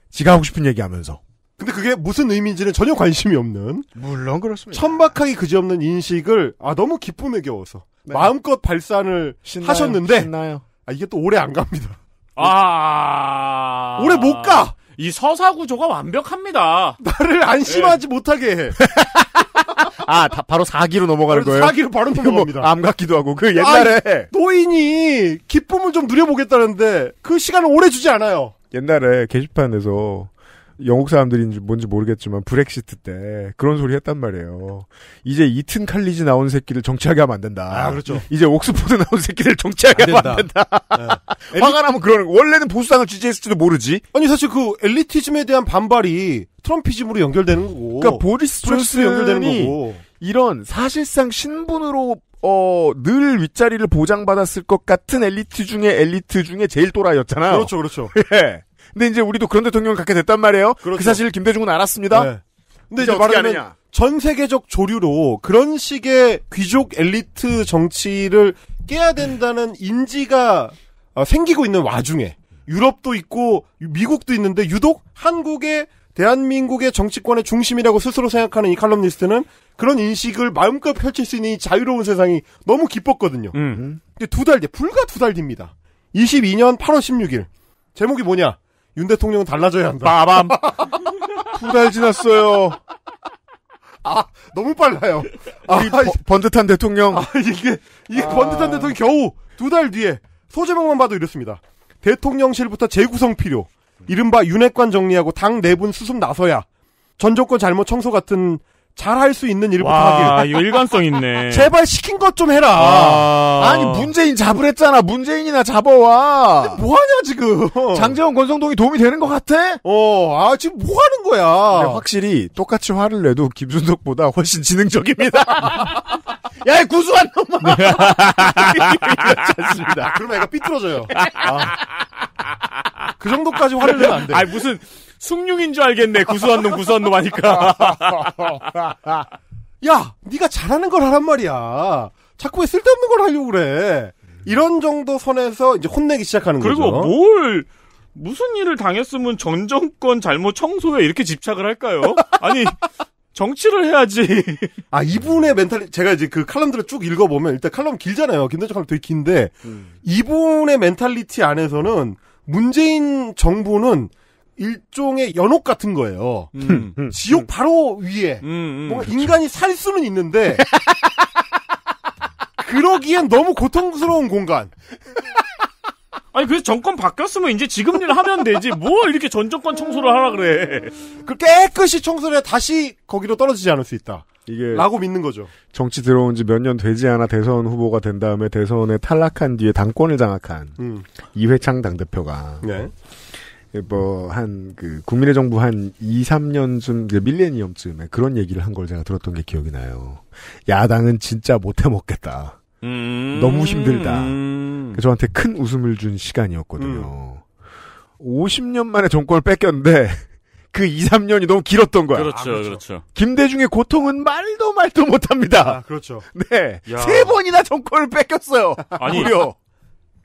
지가 하고 싶은 얘기 하면서. 근데 그게 무슨 의미인지는 전혀 관심이 없는. 물론 그렇습니다. 천박하기 그지없는 인식을 아 너무 기쁨에 겨워서 네. 마음껏 발산을 신나요, 하셨는데 신나요. 아 이게 또 오래 안 갑니다. 아 *laughs* 오래 못 가. 이 서사 구조가 완벽합니다. 나를 안심하지 네. 못하게 해. *laughs* 아, 다, 바로 4기로 넘어가는 거예요? 4기로 바로 뭐 넘어갑니다. 뭐, 암 같기도 하고. 그 옛날에. 아 노인이 기쁨을 좀 누려보겠다는데 그 시간을 오래 주지 않아요. 옛날에 게시판에서 영국 사람들인지 뭔지 모르겠지만 브렉시트 때 그런 소리 했단 말이에요. 이제 이튼 칼리지 나온 새끼를 정치하게 하면 안 된다. 아, 그렇죠. 이제 옥스포드 나온 새끼를 정치하게 하면 된다. 안 된다. 네. *laughs* 화가 나면 그러는 원래는 보수당을 지지했을지도 모르지. 아니 사실 그 엘리티즘에 대한 반발이 트럼피즘으로 연결되는 거고. 그러니까 보리스 존슨이 연결되는 거고. 이런 사실상 신분으로 어, 늘 윗자리를 보장받았을 것 같은 엘리트 중에 엘리트 중에 제일 또라이였잖아요. 그렇죠, 그렇죠. *laughs* 예. 근데 이제 우리도 그런 대통령을 갖게 됐단 말이에요. 그 그렇죠. 그사실 김대중은 알았습니다. 네. 근데 이제 말 하느냐? 전 세계적 조류로 그런 식의 귀족 엘리트 정치를 깨야 된다는 인지가 어, 생기고 있는 와중에 유럽도 있고 미국도 있는데 유독 한국의 대한민국의 정치권의 중심이라고 스스로 생각하는 이 칼럼니스트는 그런 인식을 마음껏 펼칠 수 있는 이 자유로운 세상이 너무 기뻤거든요. 음. 근데 두 달 뒤, 불과 두 달 뒤입니다. 22년 8월 16일. 제목이 뭐냐? 윤 대통령은 달라져야 한다. 빠밤. *laughs* 두 달 지났어요. 아, 너무 빨라요. 아, 이 번, 듯한 대통령. 아, 이게, 이게 아... 번듯한 대통령 겨우 두 달 뒤에 소제목만 봐도 이렇습니다. 대통령실부터 재구성 필요. 이른바 윤핵관 정리하고 당 내분 수습 나서야. 전 정권 잘못 청소 같은 잘할 수 있는 일부터 와, 하길. 이거 일관성 있네. *laughs* 제발 시킨 것 좀 해라. 와. 아. 아니 문재인 잡으랬잖아. 문재인이나 잡아와. 뭐하냐 지금. 장재원 권성동이 도움이 되는 것 같아? 어, 아 지금 뭐하는 거야. 확실히 똑같이 화를 내도 김준석보다 훨씬 지능적입니다. *laughs* 야, 이 구수한 놈아! 네. 이렇습니다 *laughs* 그러면 애가 삐뚤어져요. 아. 그 정도까지 화를 내면 안 돼. 아, 니 무슨 숭늉인 줄 알겠네. 구수한 놈, 구수한 놈 하니까. *laughs* 야, 네가 잘하는 걸 하란 말이야. 자꾸 왜 쓸데없는 걸 하려고 그래. 이런 정도 선에서 이제 혼내기 시작하는 그리고 거죠. 그리고 뭘 무슨 일을 당했으면 전 정권 잘못 청소에 이렇게 집착을 할까요? 아니 정치를 해야지. *laughs* 아 이분의 멘탈 제가 이제 그 칼럼들을 쭉 읽어보면 일단 칼럼 길잖아요. 김대중 칼럼 되게 긴데 음. 이분의 멘탈리티 안에서는 문재인 정부는 일종의 연옥 같은 거예요. 음, 음, 지옥 바로 위에 음, 음, 뭔가 그쵸. 인간이 살 수는 있는데 *laughs* 그러기엔 너무 고통스러운 공간. 아니 그래서 정권 바뀌었으면 이제 지금 일 하면 되지 뭘 뭐 이렇게 전 정권 청소를 하라 그래 그 깨끗이 청소를 해 다시 거기로 떨어지지 않을 수 있다 이게 라고 믿는 거죠 정치 들어온 지 몇 년 되지 않아 대선 후보가 된 다음에 대선에 탈락한 뒤에 당권을 장악한 음. 이회창 당대표가 네. 뭐한그 국민의 정부 한 2, 3년쯤 그 밀레니엄쯤에 그런 얘기를 한 걸 제가 들었던 게 기억이 나요. 야당은 진짜 못해 먹겠다. 음~ 너무 힘들다. 음~ 그 저한테 큰 웃음을 준 시간이었거든요. 음. 50년 만에 정권을 뺏겼는데 *laughs* 그 2, 3년이 너무 길었던 거야. 그렇죠, 아, 그렇죠. 그렇죠. 김대중의 고통은 말도 말도 못합니다. 아, 그렇죠. 네, 야. 세 번이나 정권을 뺏겼어요. 아니요.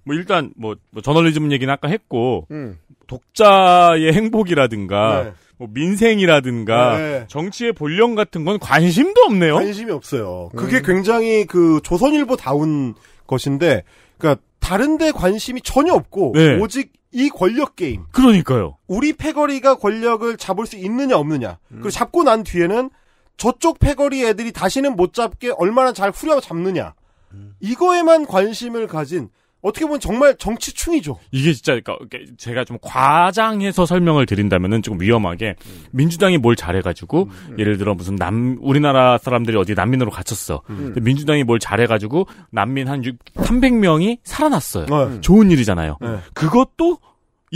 뭐 일단 뭐, 뭐 저널리즘 얘기는 아까 했고 음. 독자의 행복이라든가 네. 뭐 민생이라든가 아, 네. 정치의 본령 같은 건 관심도 없네요. 관심이 없어요. 음. 그게 음. 굉장히 그 조선일보 다운 것인데, 그러니까 다른데 관심이 전혀 없고 네. 오직 이 권력 게임. 그러니까요. 우리 패거리가 권력을 잡을 수 있느냐 없느냐. 음. 그 잡고 난 뒤에는 저쪽 패거리 애들이 다시는 못 잡게 얼마나 잘 후려 잡느냐. 음. 이거에만 관심을 가진 어떻게 보면 정말 정치충이죠. 이게 진짜 그러니까 제가 좀 과장해서 설명을 드린다면은 조금 위험하게 음. 민주당이 뭘 잘해가지고 음. 예를 들어 무슨 남 우리나라 사람들이 어디 난민으로 갇혔어. 음. 민주당이 뭘 잘해가지고 난민 한 300명이 살아났어요. 네. 좋은 일이잖아요. 네. 그것도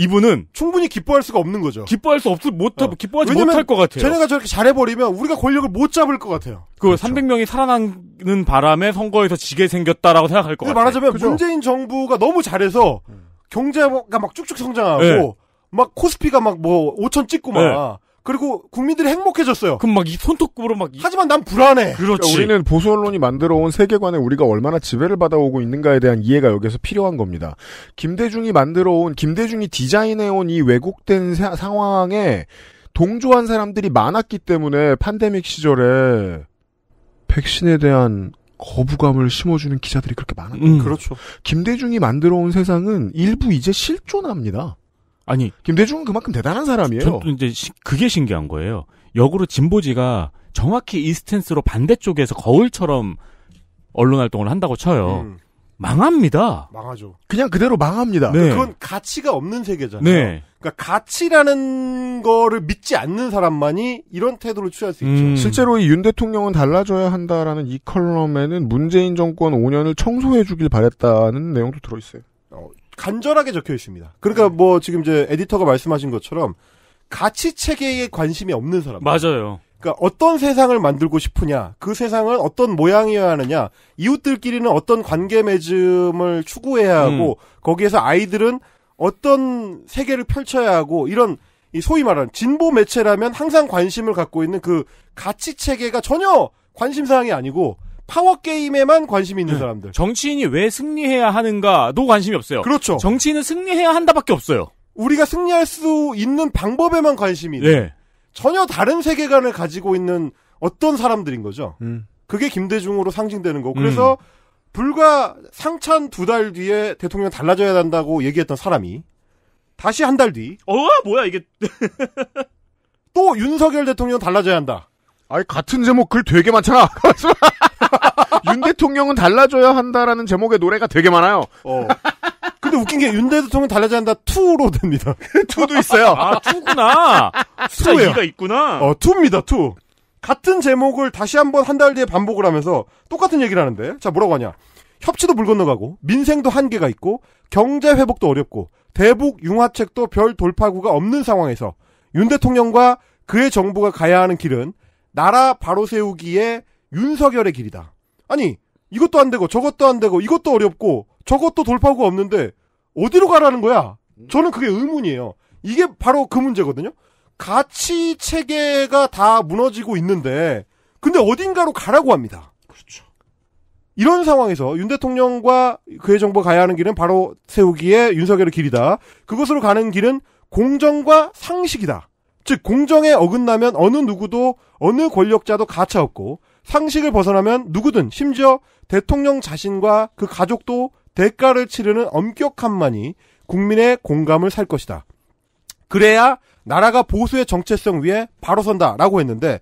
이분은 충분히 기뻐할 수가 없는 거죠. 기뻐할 수 없을 못 어. 기뻐하지 못할 것 같아요. 쟤네가 저렇게 잘해버리면 우리가 권력을 못 잡을 것 같아요. 그 그렇죠. 300명이 살아나는 바람에 선거에서 지게 생겼다라고 생각할 것 같아요. 말하자면 그죠? 문재인 정부가 너무 잘해서 음. 경제가 막 쭉쭉 성장하고 네. 막 코스피가 막 뭐 5천 찍고 막. 네. 그리고 국민들이 행복해졌어요. 그럼 막 이 손톱으로 막 이... 하지만 난 불안해. 그렇지. 그러니까 우리는 보수 언론이 만들어 온 세계관에 우리가 얼마나 지배를 받아오고 있는가에 대한 이해가 여기서 필요한 겁니다. 김대중이 만들어 온 김대중이 디자인해 온이 왜곡된 사, 상황에 동조한 사람들이 많았기 때문에 팬데믹 시절에 백신에 대한 거부감을 심어주는 기자들이 그렇게 많았고 음, 그렇죠. 김대중이 만들어 온 세상은 일부 이제 실존합니다. 아니 김대중은 그만큼 대단한 사람이에요. 저도 이제 시, 그게 신기한 거예요. 역으로 진보지가 정확히 이 스탠스로 반대쪽에서 거울처럼 언론 활동을 한다고 쳐요. 음. 망합니다. 망하죠. 그냥 그대로 망합니다. 네. 그건 가치가 없는 세계잖아요. 네. 그러니까 가치라는 거를 믿지 않는 사람만이 이런 태도를 취할 수 있죠. 음. 실제로 이 윤 대통령은 달라져야 한다라는 이 컬럼에는 문재인 정권 5년을 청소해주길 바랬다는 내용도 들어있어요. 간절하게 적혀 있습니다. 그러니까 네. 뭐 지금 이제 에디터가 말씀하신 것처럼 가치 체계에 관심이 없는 사람. 맞아요. 그러니까 어떤 세상을 만들고 싶으냐, 그 세상은 어떤 모양이어야 하느냐, 이웃들끼리는 어떤 관계 맺음을 추구해야 하고 음. 거기에서 아이들은 어떤 세계를 펼쳐야 하고 이런 이 소위 말하는 진보 매체라면 항상 관심을 갖고 있는 그 가치 체계가 전혀 관심 사항이 아니고 파워 게임에만 관심이 있는 네. 사람들. 정치인이 왜 승리해야 하는가도 관심이 없어요. 그렇죠. 정치인은 승리해야 한다밖에 없어요. 우리가 승리할 수 있는 방법에만 관심이 있는. 네. 전혀 다른 세계관을 가지고 있는 어떤 사람들인 거죠. 음. 그게 김대중으로 상징되는 거고. 그래서 음. 불과 상찬 두 달 뒤에 대통령 달라져야 한다고 얘기했던 사람이 다시 한 달 뒤. 어, 뭐야 이게. *laughs* 또 윤석열 대통령 달라져야 한다. 아니 같은 제목 글 되게 많잖아. *laughs* *laughs* 윤 대통령은 달라져야 한다라는 제목의 노래가 되게 많아요. 어. 근데 웃긴 게 윤 대통령 달라져야 한다 2로 됩니다. 2도 *laughs* 있어요. 아, 2구나. 2예요. 2가 있구나. 어, 2입니다. 2. 같은 제목을 다시 한번 한 달 뒤에 반복을 하면서 똑같은 얘기를 하는데 자 뭐라고 하냐 협치도 물 건너가고 민생도 한계가 있고 경제 회복도 어렵고 대북 융화책도 별 돌파구가 없는 상황에서 윤 대통령과 그의 정부가 가야 하는 길은 나라 바로 세우기에 윤석열의 길이다. 아니 이것도 안 되고 저것도 안 되고 이것도 어렵고 저것도 돌파구가 없는데 어디로 가라는 거야? 저는 그게 의문이에요. 이게 바로 그 문제거든요. 가치 체계가 다 무너지고 있는데 근데 어딘가로 가라고 합니다. 그렇죠. 이런 상황에서 윤 대통령과 그의 정부가 가야 하는 길은 바로 세우기에 윤석열의 길이다. 그것으로 가는 길은 공정과 상식이다. 즉 공정에 어긋나면 어느 누구도 어느 권력자도 가차 없고 상식을 벗어나면 누구든 심지어 대통령 자신과 그 가족도 대가를 치르는 엄격함만이 국민의 공감을 살 것이다. 그래야 나라가 보수의 정체성 위에 바로 선다라고 했는데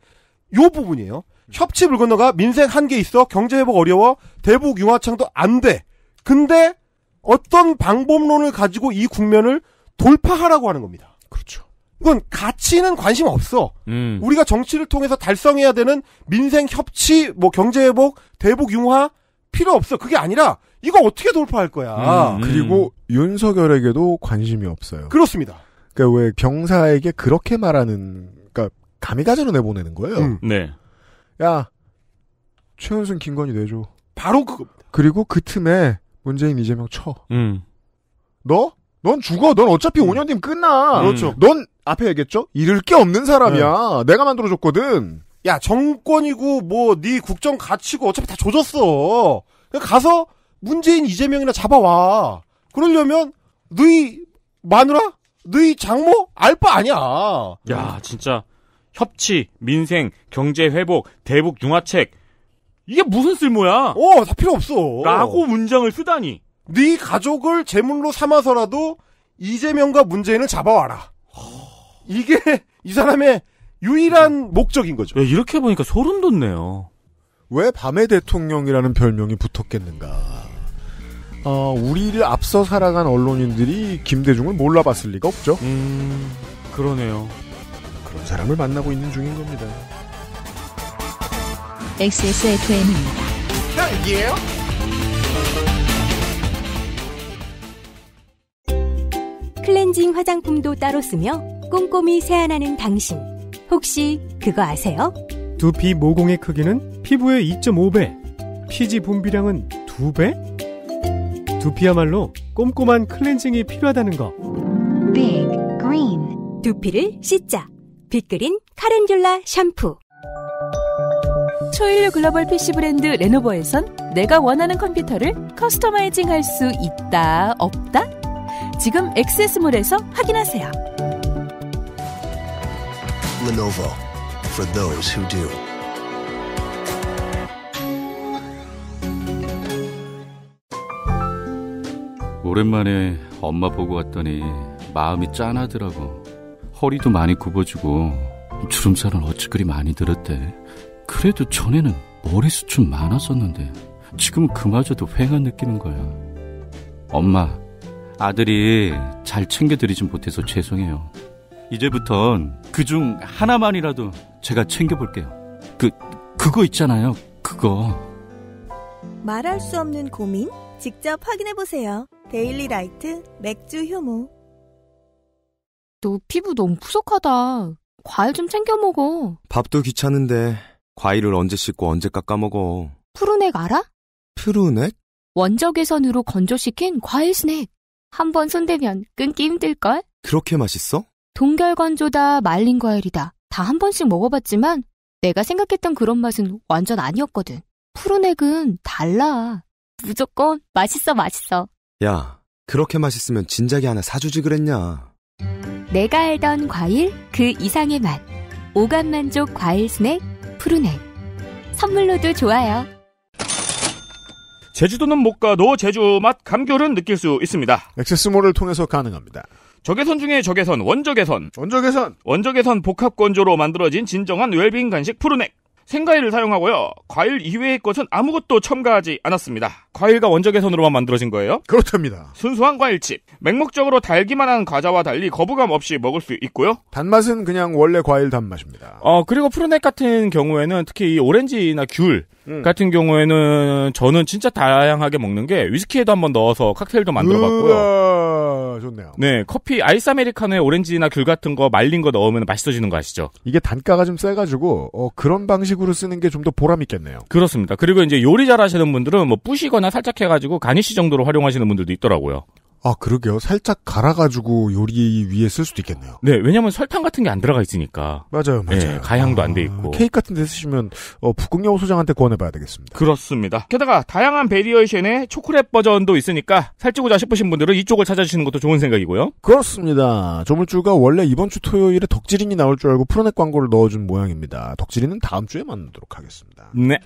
요 부분이에요. 협치 불 건너가 민생 한계 있어 경제 회복 어려워 대북 융화창도 안 돼. 근데 어떤 방법론을 가지고 이 국면을 돌파하라고 하는 겁니다. 그렇죠. 그건 가치는 관심 없어. 음. 우리가 정치를 통해서 달성해야 되는 민생 협치, 뭐 경제 회복, 대북 융화 필요 없어. 그게 아니라 이거 어떻게 돌파할 거야. 음. 음. 그리고 윤석열에게도 관심이 없어요. 그렇습니다. 그왜 그러니까 경사에게 그렇게 말하는 그러니까 감히 가지로 내보내는 거예요. 음. 네. 야 최은순 김건희 내줘. 바로 그 그리고 그 틈에 문재인 이재명 쳐. 음. 너? 넌 죽어. 넌 어차피 음. 5년 뒤면 끝나. 그렇죠. 넌 앞에 얘기했죠? 잃을 게 없는 사람이야. 네. 내가 만들어줬거든. 야 정권이고 뭐 네 국정 가치고 어차피 다 조졌어. 가서 문재인 이재명이나 잡아와. 그러려면 너희 마누라, 너희 장모 알 바 아니야. 야 진짜 협치, 민생, 경제 회복, 대북 융화책 이게 무슨 쓸모야? 어, 다 필요 없어. 라고 문장을 쓰다니. 네 가족을 제물로 삼아서라도 이재명과 문재인을 잡아와라. 허... 이게 이 사람의 유일한 음. 목적인 거죠. 야, 예, 이렇게 보니까 소름 돋네요. 왜 밤의 대통령이라는 별명이 붙었겠는가? 어, 우리를 앞서 살아간 언론인들이 김대중을 몰라봤을 리가 없죠. 음, 그러네요. 그런 사람을 만나고 있는 중인 겁니다. XSFM입니다. 딱이에요? 클렌징 화장품도 따로 쓰며 꼼꼼히 세안하는 당신. 혹시 그거 아세요? 두피 모공의 크기는 피부의 2.5배, 피지 분비량은 2배? 두피야말로 꼼꼼한 클렌징이 필요하다는 거. Big Green. 두피를 씻자. 빅그린 카렌듈라 샴푸. 초일류 글로벌 PC 브랜드 레노버에선 내가 원하는 컴퓨터를 커스터마이징 할 수 있다, 없다? 지금 액세스몰에서 확인하세요. Lenovo for those who do. 오랜만에 엄마 보고 왔더니 마음이 짠하더라고. 허리도 많이 굽어지고 주름살은 어찌 그리 많이 들었대. 그래도 전에는 머리숱 좀 많았었는데 지금은 그마저도 휑한 느끼는 거야. 엄마, 아들이 잘 챙겨드리진 못해서 죄송해요. 이제부턴 그중 하나만이라도 제가 챙겨볼게요. 그, 그거 있잖아요. 그거. 말할 수 없는 고민? 직접 확인해보세요. 데일리 라이트 맥주 효모. 너 피부 너무 푸석하다. 과일 좀 챙겨 먹어. 밥도 귀찮은데 과일을 언제 씻고 언제 깎아 먹어. 푸르넥 알아? 푸르넥? 원적외선으로 건조시킨 과일 스낵. 한 번 손대면 끊기 힘들걸? 그렇게 맛있어? 동결건조다, 말린 과일이다. 다 한 번씩 먹어봤지만 내가 생각했던 그런 맛은 완전 아니었거든. 푸른 액은 달라. 무조건 맛있어, 맛있어. 야, 그렇게 맛있으면 진작에 하나 사주지 그랬냐. 내가 알던 과일, 그 이상의 맛. 오감만족 과일 스낵, 푸른 액. 선물로도 좋아요. 제주도는 못 가도 제주 맛 감귤은 느낄 수 있습니다. 액세스몰을 통해서 가능합니다. 적외선 중에 적외선, 원적외선. 원적외선. 원적외선 복합 건조로 만들어진 진정한 웰빙 간식 푸르넥. 생과일을 사용하고요. 과일 이외의 것은 아무것도 첨가하지 않았습니다. 과일과 원적외선으로만 만들어진 거예요? 그렇답니다. 순수한 과일칩. 맹목적으로 달기만 한 과자와 달리 거부감 없이 먹을 수 있고요. 단맛은 그냥 원래 과일 단맛입니다. 어, 그리고 푸르넥 같은 경우에는 특히 이 오렌지나 귤, 음. 같은 경우에는 저는 진짜 다양하게 먹는 게 위스키에도 한번 넣어서 칵테일도 만들어 봤고요. 좋네요. 네, 커피 아이스 아메리카노에 오렌지나 귤 같은 거 말린 거 넣으면 맛있어지는 거 아시죠? 이게 단가가 좀 세가지고 어, 그런 방식으로 쓰는 게 좀 더 보람 있겠네요. 그렇습니다. 그리고 이제 요리 잘하시는 분들은 뭐 부시거나 살짝 해가지고 가니쉬 정도로 활용하시는 분들도 있더라고요. 아, 그러게요. 살짝 갈아가지고 요리 위에 쓸 수도 있겠네요. 네, 왜냐면 설탕 같은 게 안 들어가 있으니까. 맞아요, 네, 맞아요. 네, 가향도 아, 안돼 있고. 케이크 같은 데 쓰시면, 어, 북극여우 소장한테 권해봐야 되겠습니다. 그렇습니다. 게다가 다양한 베리어이션의 초콜릿 버전도 있으니까 살찌고자 싶으신 분들은 이쪽을 찾아주시는 것도 좋은 생각이고요. 그렇습니다. 조물주가 원래 이번 주 토요일에 덕질인이 나올 줄 알고 프로넷 광고를 넣어준 모양입니다. 덕질인은 다음 주에 만나도록 하겠습니다. 네.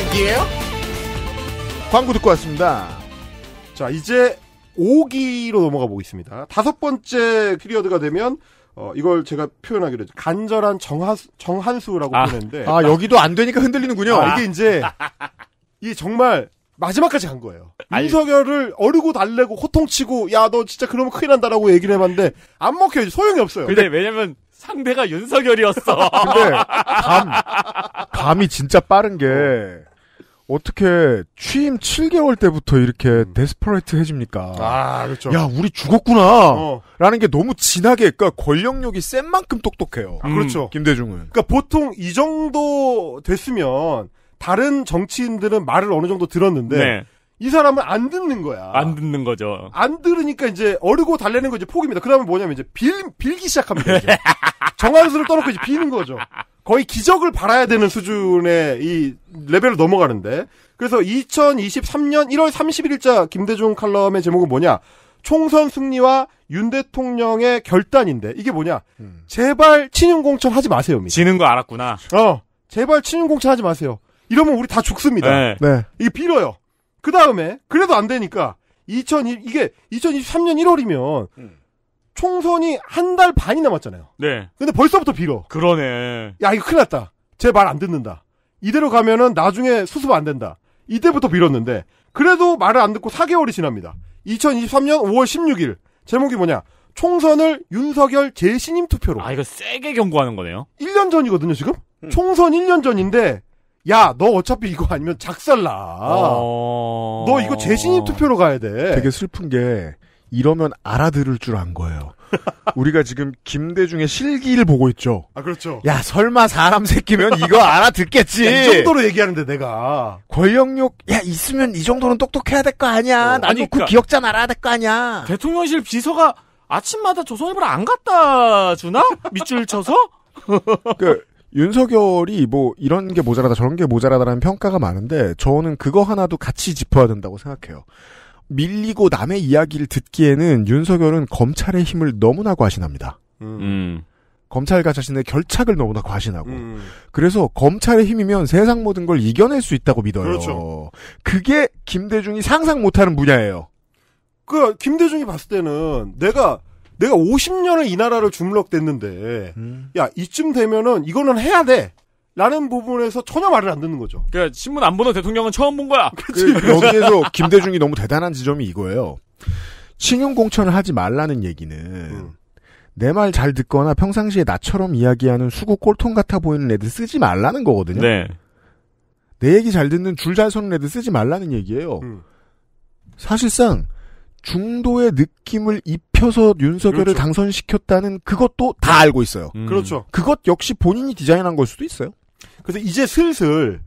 얘기예요? 광고 듣고 왔습니다. 자, 이제 5기로 넘어가 보겠습니다. 다섯 번째 피리어드가 되면 어, 이걸 제가 표현하기로 했죠. 간절한 정하 정한수라고 아, 표현했는데. 아, 여기도 안 되니까 흔들리는군요. 아, 이게 아. 이제, 이게 정말 마지막까지 간 거예요. 아 윤석열을 어르고 달래고 호통치고, 야, 너 진짜 그러면 큰일 난다라고 얘기를 해봤는데, 안 먹혀요. 소용이 없어요. 근데, 근데 왜냐면, 상대가 윤석열이었어. 근데 감 감이 진짜 빠른 게 어떻게 취임 7개월 때부터 이렇게 음. 데스퍼레이트해집니까? 아, 그렇죠. 야, 우리 죽었구나. 어. 라는 게 너무 진하게, 그러니까 권력욕이 센 만큼 똑똑해요. 아, 그렇죠. 음. 김대중은. 그러니까 보통 이 정도 됐으면 다른 정치인들은 말을 어느 정도 들었는데 네. 이 사람은 안 듣는 거야. 안 듣는 거죠. 안 들으니까 이제 어르고 달래는 거지 폭입니다. 그 다음에 뭐냐면 이제 빌, 빌기 시작합니다. 이제. *laughs* 정한수를 떠놓고 이제 비는 거죠. 거의 기적을 바라야 되는 수준의 이 레벨을 넘어가는데. 그래서 2023년 1월 31일자 김대중 칼럼의 제목은 뭐냐? 총선 승리와 윤 대통령의 결단인데 이게 뭐냐? 음. 제발 친윤 공천 하지 마세요. 미. 지는 거 알았구나. 어, 제발 친윤 공천 하지 마세요. 이러면 우리 다 죽습니다. 네. 네. 이게 빌어요. 그 다음에 그래도 안 되니까 2002 이게 2023년 1월이면 음. 총선이 한 달 반이 남았잖아요. 네. 근데 벌써부터 빌어. 그러네. 야 이거 큰일 났다. 제 말 안 듣는다. 이대로 가면은 나중에 수습 안 된다. 이때부터 빌었는데 그래도 말을 안 듣고 4개월이 지납니다. 2023년 5월 16일 제목이 뭐냐? 총선을 윤석열 재신임 투표로. 아 이거 세게 경고하는 거네요. 1년 전이거든요 지금. 음. 총선 1년 전인데 야, 너 어차피 이거 아니면 작살나. 어... 너 이거 재신입 투표로 가야 돼. 되게 슬픈 게 이러면 알아들을 줄 안 거예요. *laughs* 우리가 지금 김대중의 실기를 보고 있죠. 아 그렇죠. 야 설마 사람 새끼면 이거 알아듣겠지. 야, 이 정도로 얘기하는데 내가 권력욕 야 있으면 이 정도는 똑똑해야 될 거 아니야. 어, 나도 아니, 그 그러니까, 기억자 알아야 될 거 아니야. 대통령실 비서가 아침마다 조선일보를 안 갖다 주나 밑줄 쳐서? 그 윤석열이 뭐 이런 게 모자라다 저런 게 모자라다라는 평가가 많은데 저는 그거 하나도 같이 짚어야 된다고 생각해요. 밀리고 남의 이야기를 듣기에는 윤석열은 검찰의 힘을 너무나 과신합니다. 음. 음. 검찰과 자신의 결착을 너무나 과신하고 음. 그래서 검찰의 힘이면 세상 모든 걸 이겨낼 수 있다고 믿어요. 그렇죠. 그게 김대중이 상상 못하는 분야예요. 그 김대중이 봤을 때는 내가 내가 50년을 이 나라를 주물럭댔는데 음. 야 이쯤 되면은 이거는 해야 돼. 라는 부분에서 전혀 말을 안 듣는 거죠. 그러니까 신문 안 보는 대통령은 처음 본 거야. 그, 여기에서 김대중이 너무 대단한 지점이 이거예요. 신용 공천을 하지 말라는 얘기는 음. 내말 잘 듣거나 평상시에 나처럼 이야기하는 수구 꼴통 같아 보이는 애들 쓰지 말라는 거거든요. 네. 내 얘기 잘 듣는 줄잘 서는 애들 쓰지 말라는 얘기예요. 음. 사실상 중도의 느낌을 입 시켜서 윤석열을 그렇죠. 당선시켰다는 그것도 다 알고 있어요. 음. 그렇죠. 그것 역시 본인이 디자인한 걸 수도 있어요. 그래서 이제 슬슬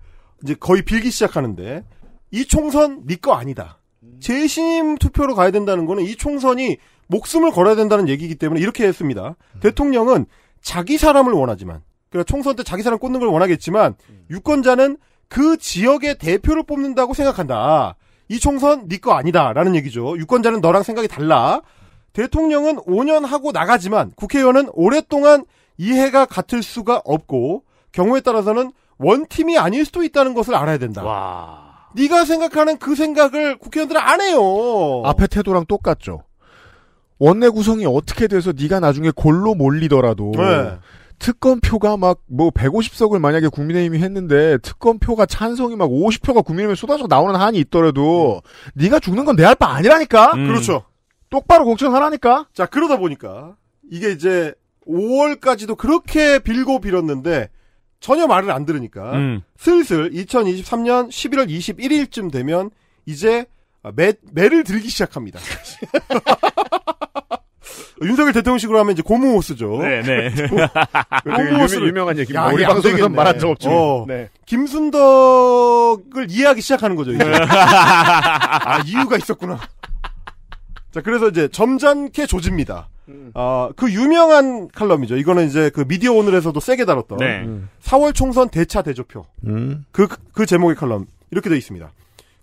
이제 거의 빌기 시작하는데 이 총선 네거 아니다. 재심 투표로 가야 된다는 거는 이 총선이 목숨을 걸어야 된다는 얘기이기 때문에 이렇게 했습니다. 음. 대통령은 자기 사람을 원하지만 그러니까 총선 때 자기 사람 꽂는 걸 원하겠지만 음. 유권자는 그 지역의 대표를 뽑는다고 생각한다. 이 총선 네거 아니다라는 얘기죠. 유권자는 너랑 생각이 달라. 대통령은 5년 하고 나가지만 국회의원은 오랫동안 이해가 같을 수가 없고 경우에 따라서는 원팀이 아닐 수도 있다는 것을 알아야 된다. 와. 네가 생각하는 그 생각을 국회의원들은 안 해요. 앞에 태도랑 똑같죠. 원내 구성이 어떻게 돼서 네가 나중에 골로 몰리더라도 네. 특검표가 막 뭐 150석을 만약에 국민의힘이 했는데 특검표가 찬성이 막 50표가 국민의힘에 쏟아져 나오는 한이 있더라도 음. 네가 죽는 건 내 할 바 아니라니까. 음. 그렇죠. 똑바로 공천하라니까? 자, 그러다 보니까 이게 이제 5월까지도 그렇게 빌고 빌었는데 전혀 말을 안 들으니까 음. 슬슬 2023년 11월 21일쯤 되면 이제 매, 매를 들기 시작합니다. *laughs* 윤석열 대통령식으로 하면 이제 고무호스죠. 네, 네. 고무호스 *laughs* 유명, 한 얘기입니다. 우리 방송에서 말한 적 없죠. 어, 네. 김순덕을 이해하기 시작하는 거죠. 이제. *laughs* 아 이유가 있었구나. 자, 그래서 이제 점잖게 조집니다. 음. 아, 그 유명한 칼럼이죠. 이거는 이제 그 미디어 오늘에서도 세게 다뤘던 네. 음. 4월 총선 대차 대조표. 음. 그, 그 제목의 칼럼. 이렇게 되어 있습니다.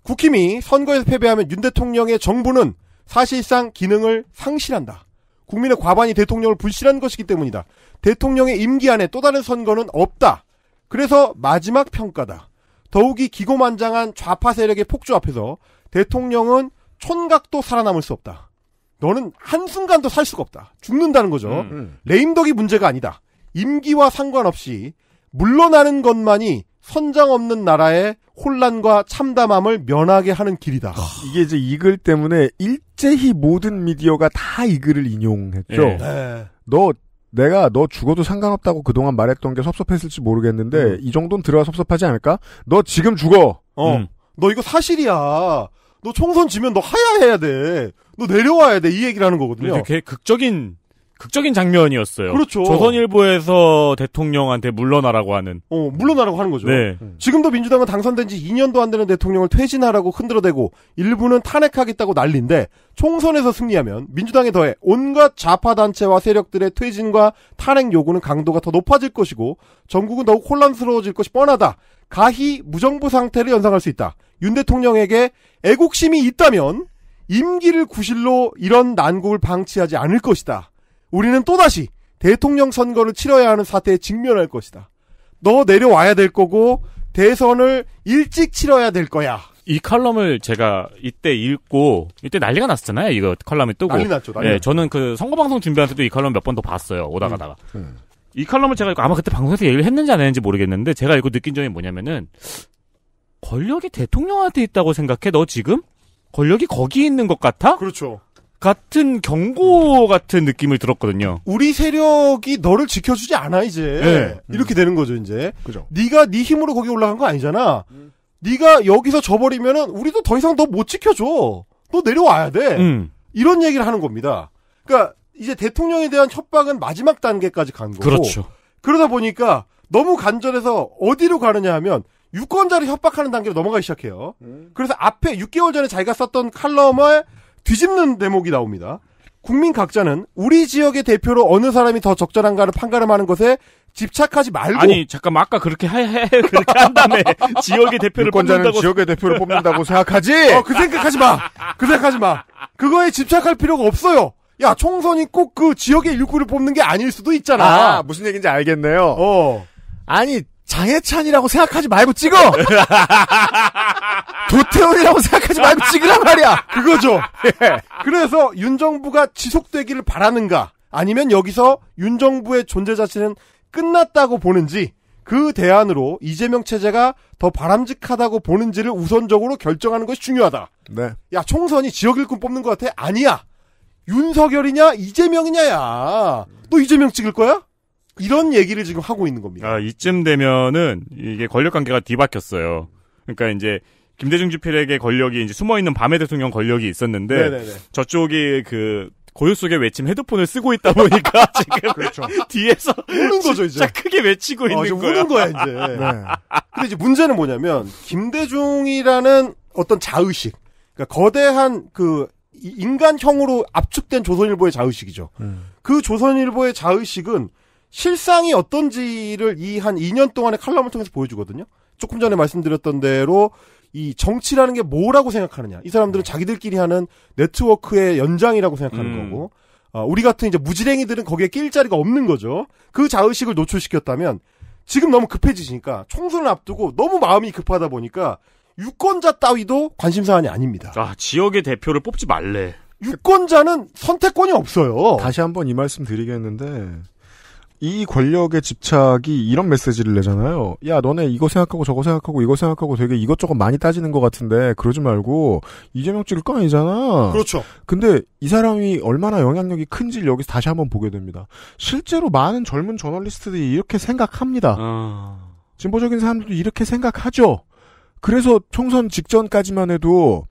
국힘이 선거에서 패배하면 윤 대통령의 정부는 사실상 기능을 상실한다. 국민의 과반이 대통령을 불신한 것이기 때문이다. 대통령의 임기 안에 또 다른 선거는 없다. 그래서 마지막 평가다. 더욱이 기고만장한 좌파 세력의 폭주 앞에서 대통령은 촌각도 살아남을 수 없다. 너는 한순간도 살 수가 없다. 죽는다는 거죠. 음, 음. 레임덕이 문제가 아니다. 임기와 상관없이 물러나는 것만이 선장 없는 나라의 혼란과 참담함을 면하게 하는 길이다. 아, 이게 이제 이글 때문에 일제히 모든 미디어가 다이 글을 인용했죠. 예. 네. 너 내가 너 죽어도 상관없다고 그동안 말했던 게 섭섭했을지 모르겠는데 음. 이 정도는 들어와 섭섭하지 않을까? 너 지금 죽어. 어. 음. 너 이거 사실이야. 너 총선 지면 너 하야해야 돼. 너 내려와야 돼. 이 얘기를 하는 거거든요. 되게 그 극적인 극적인 장면이었어요. 그렇죠. 조선일보에서 대통령한테 물러나라고 하는. 어, 물러나라고 하는 거죠. 네. 음. 지금도 민주당은 당선된 지 2년도 안 되는 대통령을 퇴진하라고 흔들어대고 일부는 탄핵하겠다고 난리인데 총선에서 승리하면 민주당에 더해 온갖 좌파 단체와 세력들의 퇴진과 탄핵 요구는 강도가 더 높아질 것이고 전국은 더욱 혼란스러워질 것이 뻔하다. 가히 무정부 상태를 연상할 수 있다. 윤 대통령에게 애국심이 있다면 임기를 구실로 이런 난국을 방치하지 않을 것이다. 우리는 또다시 대통령 선거를 치러야 하는 사태에 직면할 것이다. 너 내려와야 될 거고 대선을 일찍 치러야 될 거야. 이 칼럼을 제가 이때 읽고 이때 난리가 났었잖아요. 이거 칼럼이 뜨고 난리 났죠. 난리 예, 저는 그 선거 방송 준비하면서도이 칼럼 몇 번 더 봤어요. 오다 가다가. 음, 음. 이 칼럼을 제가 읽고 아마 그때 방송에서 얘기를 했는지 안 했는지 모르겠는데 제가 읽고 느낀 점이 뭐냐면은 권력이 대통령한테 있다고 생각해 너 지금? 권력이 거기 있는 것 같아? 그렇죠. 같은 경고 같은 느낌을 들었거든요. 우리 세력이 너를 지켜주지 않아 이제 네. 이렇게 음. 되는 거죠 이제. 그죠. 네가 네 힘으로 거기 올라간 거 아니잖아. 음. 네가 여기서 져버리면은 우리도 더 이상 너 못 지켜줘. 너 내려와야 돼. 음. 이런 얘기를 하는 겁니다. 그러니까 이제 대통령에 대한 협박은 마지막 단계까지 간 거고. 그렇죠. 그러다 보니까 너무 간절해서 어디로 가느냐 하면 유권자를 협박하는 단계로 넘어가기 시작해요. 음. 그래서 앞에 6개월 전에 자기가 썼던 칼럼을 뒤집는 대목이 나옵니다. 국민 각자는 우리 지역의 대표로 어느 사람이 더 적절한가를 판가름하는 것에 집착하지 말고 아니 잠깐 아까 그렇게 해, 해 그렇게 한다음에 *laughs* 지역의 대표를 권자는 지역의 대표를 뽑는다고 *laughs* 생각하지 어, 그, 그 생각하지 마그 생각하지 마 그거에 집착할 필요가 없어요 야 총선이 꼭 그 지역의 일꾼을 뽑는 게 아닐 수도 있잖아 아, 무슨 얘기인지 알겠네요 어 아니 장해찬이라고 생각하지 말고 찍어! 도태훈이라고 *laughs* 생각하지 말고 찍으란 말이야! 그거죠. 예. 그래서 윤정부가 지속되기를 바라는가, 아니면 여기서 윤정부의 존재 자체는 끝났다고 보는지, 그 대안으로 이재명 체제가 더 바람직하다고 보는지를 우선적으로 결정하는 것이 중요하다. 네. 야, 총선이 지역 일꾼 뽑는 것 같아? 아니야! 윤석열이냐, 이재명이냐야! 너 이재명 찍을 거야? 이런 얘기를 지금 하고 있는 겁니다. 아, 이쯤 되면은 이게 권력 관계가 뒤바뀌었어요. 그러니까 이제 김대중 주필에게 권력이 이제 숨어 있는 밤의 대통령 권력이 있었는데 네네네. 저쪽이 그 고요 속에 외침 헤드폰을 쓰고 있다 보니까 *laughs* 지금 그렇죠. 뒤에서 우는 거죠 이제 크게 외치고 어, 있는 거야. 우는 거야 이제. *laughs* 네. 근데 이제 문제는 뭐냐면 김대중이라는 어떤 자의식, 그러니까 거대한 그 인간형으로 압축된 조선일보의 자의식이죠. 음. 그 조선일보의 자의식은 실상이 어떤지를 이 한 2년 동안의 칼럼을 통해서 보여주거든요. 조금 전에 말씀드렸던 대로 이 정치라는 게 뭐라고 생각하느냐. 이 사람들은 네. 자기들끼리 하는 네트워크의 연장이라고 생각하는 음. 거고, 어, 우리 같은 이제 무지랭이들은 거기에 낄 자리가 없는 거죠. 그 자의식을 노출시켰다면 지금 너무 급해지니까 시 총선을 앞두고 너무 마음이 급하다 보니까 유권자 따위도 관심 사안이 아닙니다. 아, 지역의 대표를 뽑지 말래. 유권자는 선택권이 없어요. 다시 한번 이 말씀 드리겠는데 이 권력의 집착이 이런 메시지를 내잖아요. 야, 너네 이거 생각하고 저거 생각하고 이거 생각하고 되게 이것저것 많이 따지는 것 같은데 그러지 말고 이재명 찍을 거 아니잖아. 그렇죠. 근데 이 사람이 얼마나 영향력이 큰지를 여기서 다시 한번 보게 됩니다. 실제로 많은 젊은 저널리스트들이 이렇게 생각합니다. 아... 진보적인 사람들도 이렇게 생각하죠. 그래서 총선 직전까지만 해도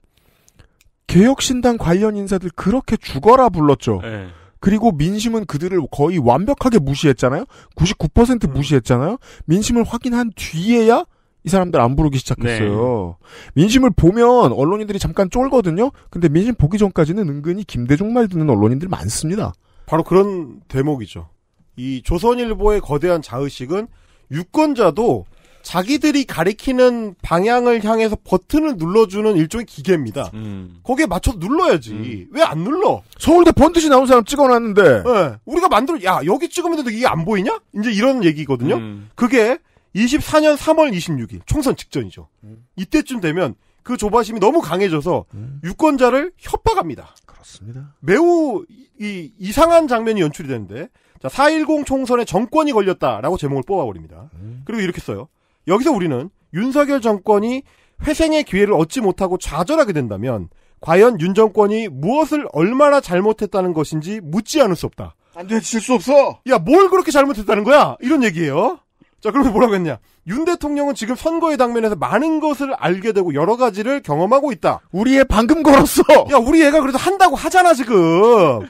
개혁신당 관련 인사들 그렇게 죽어라 불렀죠. 네. 그리고 민심은 그들을 거의 완벽하게 무시했잖아요. 99% 음. 무시했잖아요. 민심을 확인한 뒤에야 이 사람들 안 부르기 시작했어요. 네. 민심을 보면 언론인들이 잠깐 쫄거든요. 근데 민심 보기 전까지는 은근히 김대중 말 듣는 언론인들 많습니다. 바로 그런 대목이죠. 이 조선일보의 거대한 자의식은 유권자도 자기들이 가리키는 방향을 향해서 버튼을 눌러주는 일종의 기계입니다. 음. 거기에 맞춰 서 눌러야지. 음. 왜안 눌러? 서울대 번듯이 나온 사람 찍어놨는데. 네. 우리가 만들 야, 여기 찍으면 이게 안 보이냐? 이제 이런 얘기거든요. 음. 그게 24년 3월 26일, 총선 직전이죠. 이때쯤 되면 그 조바심이 너무 강해져서 음. 유권자를 협박합니다. 그렇습니다. 매우 이, 이상한 장면이 연출이 되는데, 자, 4.10 총선에 정권이 걸렸다라고 제목을 뽑아버립니다. 음. 그리고 이렇게 써요. 여기서 우리는 윤석열 정권이 회생의 기회를 얻지 못하고 좌절하게 된다면 과연 윤 정권이 무엇을 얼마나 잘못했다는 것인지 묻지 않을 수 없다. 안 돼, 질수 없어! 야, 뭘 그렇게 잘못했다는 거야? 이런 얘기예요. 자, 그러면 뭐라고 했냐? 윤 대통령은 지금 선거의 당면에서 많은 것을 알게 되고 여러 가지를 경험하고 있다. 우리 애 방금 걸었어! 야, 우리 애가 그래도 한다고 하잖아, 지금!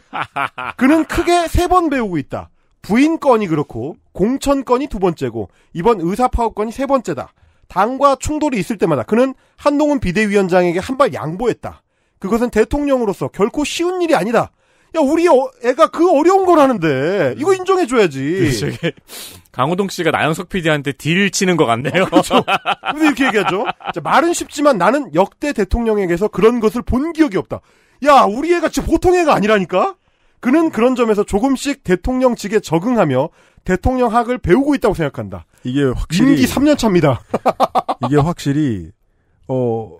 그는 크게 세 번 배우고 있다. 부인 건이 그렇고 공천 건이 두 번째고 이번 의사 파업 건이 세 번째다. 당과 충돌이 있을 때마다 그는 한동훈 비대위원장에게 한 발 양보했다. 그것은 대통령으로서 결코 쉬운 일이 아니다. 야 우리 어, 애가 그 어려운 걸 하는데 이거 음. 인정해 줘야지. 강호동 씨가 나영석 PD한테 딜 치는 것 같네요. 어, 그렇죠. 근데 이렇게 얘기하죠. 자, 말은 쉽지만 나는 역대 대통령에게서 그런 것을 본 기억이 없다. 야 우리 애가 진짜 보통 애가 아니라니까. 그는 그런 점에서 조금씩 대통령직에 적응하며 대통령학을 배우고 있다고 생각한다. 이게 확실히 임기 3년 차입니다. *laughs* 이게 확실히 어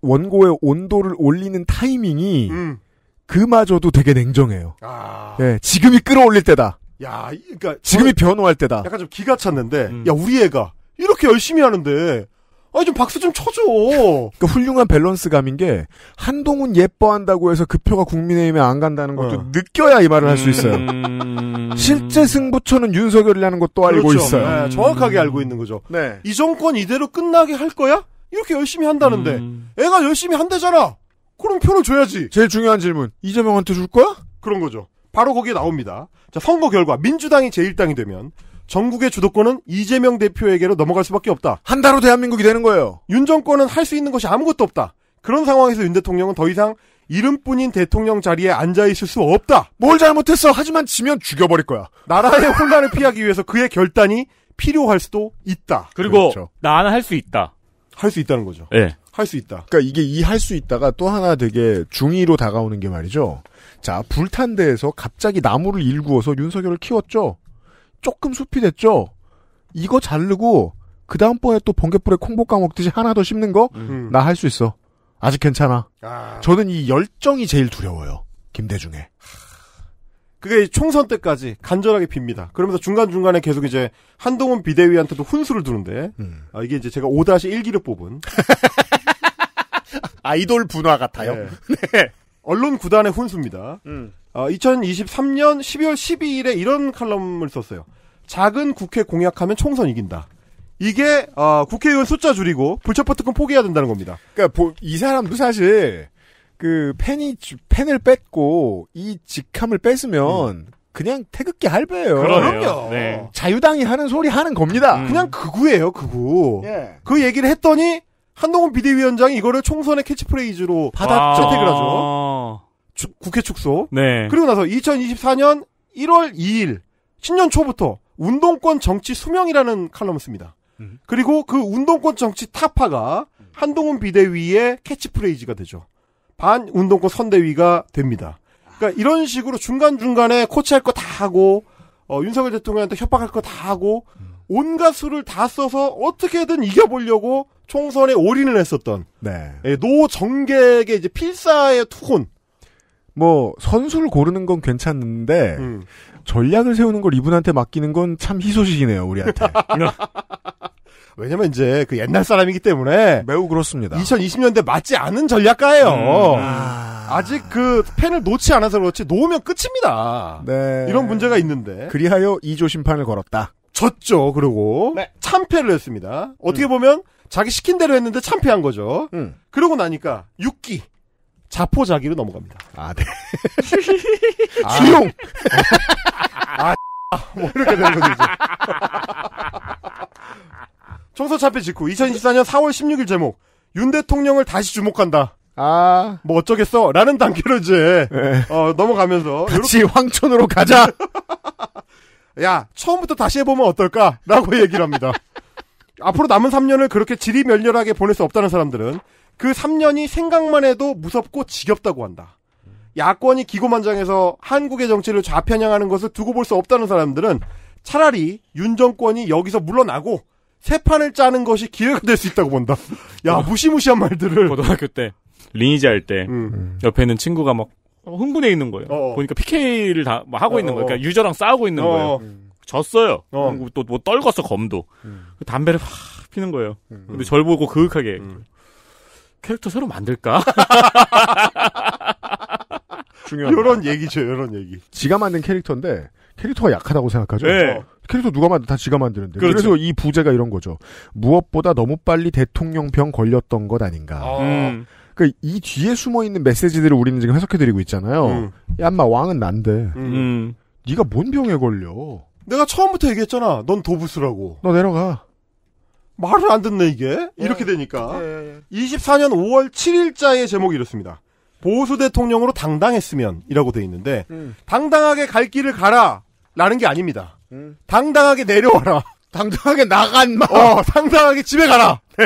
원고의 온도를 올리는 타이밍이 음. 그마저도 되게 냉정해요. 아... 예, 지금이 끌어올릴 때다. 야, 그니까 지금이 변호할 때다. 약간 좀 기가 찼는데, 음. 야 우리 애가 이렇게 열심히 하는데 아니 좀 박수 좀 쳐줘. 그러니까 훌륭한 밸런스감인 게 한동훈 예뻐한다고 해서 그표가 국민의힘에 안 간다는 것도 어. 느껴야 이 말을 할수 음. 있어요. 음. 실제 승부처는 윤석열이라는 것도 알고 그렇죠. 있어요. 네, 정확하게 알고 있는 거죠. 네. 이 정권 이대로 끝나게 할 거야? 이렇게 열심히 한다는데 음... 애가 열심히 한대잖아. 그럼 표를 줘야지. 제일 중요한 질문. 이재명한테 줄 거야? 그런 거죠. 바로 거기에 나옵니다. 자, 선거 결과 민주당이 제1당이 되면 전국의 주도권은 이재명 대표에게로 넘어갈 수밖에 없다. 한달후 대한민국이 되는 거예요. 윤 정권은 할 수 있는 것이 아무것도 없다. 그런 상황에서 윤 대통령은 더 이상 이름뿐인 대통령 자리에 앉아 있을 수 없다. 뭘 잘못했어. 하지만 지면 죽여버릴 거야. 나라의 혼란을 피하기 위해서 그의 결단이 필요할 수도 있다. 그리고 그렇죠. 나는 할 수 있다. 할 수 있다는 거죠. 네. 예. 할 수 있다. 그러니까 이게 이 할 수 있다가 또 하나 되게 중의로 다가오는 게 말이죠. 자, 불탄대에서 갑자기 나무를 일구어서 윤석열을 키웠죠. 조금 숲이 됐죠. 이거 자르고 그 다음번에 또 번개불에 콩볶 까먹듯이 하나 더 심는 거 나 할수 음. 음. 있어. 아직 괜찮아. 아. 저는 이 열정이 제일 두려워요. 김대중의. 그게 총선 때까지 간절하게 빕니다. 그러면서 중간중간에 계속 이제 한동훈 비대위한테도 훈수를 두는데, 음. 아, 이게 이제 제가 5-1기를 뽑은. *laughs* 아이돌 분화 같아요. 네. 네. 언론 구단의 훈수입니다. 음. 어, 2023년 12월 12일에 이런 칼럼을 썼어요. 작은 국회 공약하면 총선 이긴다. 이게 어, 국회의원 숫자 줄이고 불체포 특권 포기해야 된다는 겁니다. 그러니까 이 사람도 사실 그팬이팬을뺏고이 직함을 뺏으면 음. 그냥 태극기 할배예요. 그럼요. 네. 자유당이 하는 소리 하는 겁니다. 음. 그냥 그구예요, 그구. 예. 그 얘기를 했더니 한동훈 비대위원장이 이거를 총선의 캐치프레이즈로 받아 채택을 하죠. 아. 국회 축소. 네. 그리고 나서 2024년 1월 2일 신년 초부터 운동권 정치 수명이라는 칼럼을 씁니다. 음. 그리고 그 운동권 정치 타파가 한동훈 비대위의 캐치프레이즈가 되죠. 반 운동권 선대위가 됩니다. 그러니까 이런 식으로 중간중간에 코치할 거 다 하고 어, 윤석열 대통령한테 협박할 거 다 하고 온갖 수를 다 써서 어떻게든 이겨보려고 총선에 올인을 했었던 네. 예, 노정객의 이제 필사의 투혼 뭐 선수를 고르는 건 괜찮은데 음. 전략을 세우는 걸 이분한테 맡기는 건 참 희소식이네요 우리한테. *laughs* 왜냐면 이제 그 옛날 사람이기 때문에 매우 그렇습니다. 2020년대 맞지 않은 전략가예요. 음. 아... 아직 그팬을 놓지 않아서 그렇지 놓으면 끝입니다. 네. 이런 문제가 있는데 그리하여 2조 심판을 걸었다. 졌죠. 그리고 네. 참패를 했습니다. 어떻게 음. 보면 자기 시킨 대로 했는데 참패한 거죠. 음. 그러고 나니까 6기 자포자기로 넘어갑니다. 아, 네. *laughs* 아. 주용 아, 아, 뭐 이렇게 되는 거죠, 이제. *laughs* 총선 참패 직후 2014년 4월 16일 제목 윤 대통령을 다시 주목한다. 아, 뭐 어쩌겠어? 라는 단계로 이제 네. 어, 넘어가면서 같이 요렇게... 황촌으로 가자. *laughs* 야 처음부터 다시 해보면 어떨까?라고 얘기를 합니다. 앞으로 남은 3년을 그렇게 질이 멸렬하게 보낼 수 없다는 사람들은 그 3년이 생각만 해도 무섭고 지겹다고 한다. 야권이 기고만장해서 한국의 정치를 좌편향하는 것을 두고 볼 수 없다는 사람들은 차라리 윤 정권이 여기서 물러나고 새 판을 짜는 것이 기회가 될 수 있다고 본다. 야 무시무시한 말들을 고등학교 때 리니지 할때 음. 옆에 있는 친구가 막 흥분해 있는 거예요. 어어. 어. 보니까 PK를 다 하고 어 있는 거예요. 어, 어. 그러니까 유저랑 싸우고 있는 어 거예요. 음. 졌어요. 어. 또뭐 뭐 떨궜어 검도 음. 그 담배를 확 피는 거예요. 음. 근데 절 보고 그윽하게 음. 캐릭터 새로 만들까? *laughs* 중요한 이런 얘기죠, 이런 얘기. 지가 만든 캐릭터인데 캐릭터가 약하다고 생각하죠. 네. 어. 캐릭터 누가 만든 다 지가 만드는데. 그렇죠. 그래서이 부재가 이런 거죠. 무엇보다 너무 빨리 대통령병 걸렸던 것 아닌가. 아. 음. 그이 그러니까 뒤에 숨어 있는 메시지들을 우리는 지금 해석해 드리고 있잖아요. 음. 야마 왕은 난데. 음. 음. 네가 뭔 병에 걸려? 내가 처음부터 얘기했잖아. 넌 도부스라고. 너 내려가. 말을 안 듣네 이게 이렇게 예. 되니까 24년 5월 7일자의 제목이 이렇습니다. 보수 대통령으로 당당했으면이라고 돼 있는데 음. 당당하게 갈 길을 가라라는 게 아닙니다. 음. 당당하게 내려와라. 당당하게 나간 마. 어, 당당하게 집에 가라. 네.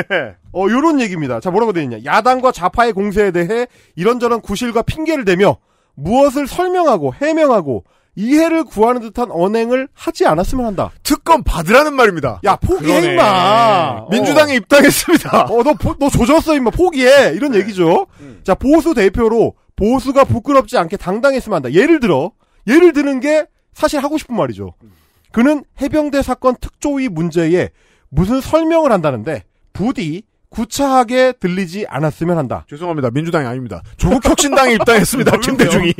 어, 요런 얘기입니다. 자, 뭐라고 돼 있냐? 야당과 좌파의 공세에 대해 이런저런 구실과 핑계를 대며 무엇을 설명하고 해명하고 이해를 구하는 듯한 언행을 하지 않았으면 한다. 특검 받으라는 말입니다. 야 포기해 임마. 어. 민주당에 입당했습니다. 어너너 너 조졌어 임마 포기해 이런 네. 얘기죠. 음. 자 보수 대표로 보수가 부끄럽지 않게 당당했으면 한다. 예를 들어 예를 드는 게 사실 하고 싶은 말이죠. 그는 해병대 사건 특조위 문제에 무슨 설명을 한다는데 부디 구차하게 들리지 않았으면 한다. 죄송합니다. 민주당이 아닙니다. 조국 혁신당에 입당했습니다. *laughs* 아, 김대중이.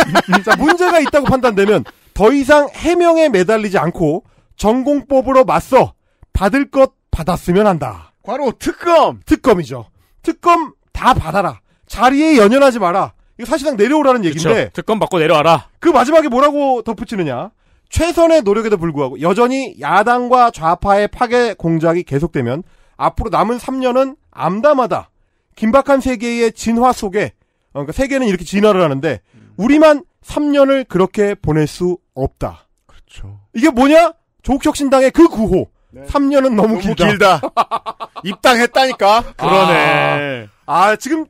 *laughs* 자, 문제가 있다고 판단되면 더 이상 해명에 매달리지 않고 전공법으로 맞서 받을 것 받았으면 한다. 과로 특검. 특검이죠. 특검 다 받아라. 자리에 연연하지 마라. 이거 사실상 내려오라는 얘기인데. 그쵸. 특검 받고 내려와라. 그 마지막에 뭐라고 덧붙이느냐? 최선의 노력에도 불구하고 여전히 야당과 좌파의 파괴 공작이 계속되면 앞으로 남은 3년은 암담하다. 긴박한 세계의 진화 속에 어, 그러니까 세계는 이렇게 진화를 하는데 우리만 3년을 그렇게 보낼 수 없다. 그렇죠. 이게 뭐냐? 조국혁신당의 그 구호. 네. 3년은 너무, 너무 길다. 길다. *laughs* 입당했다니까. 그러네. 아, 아, 지금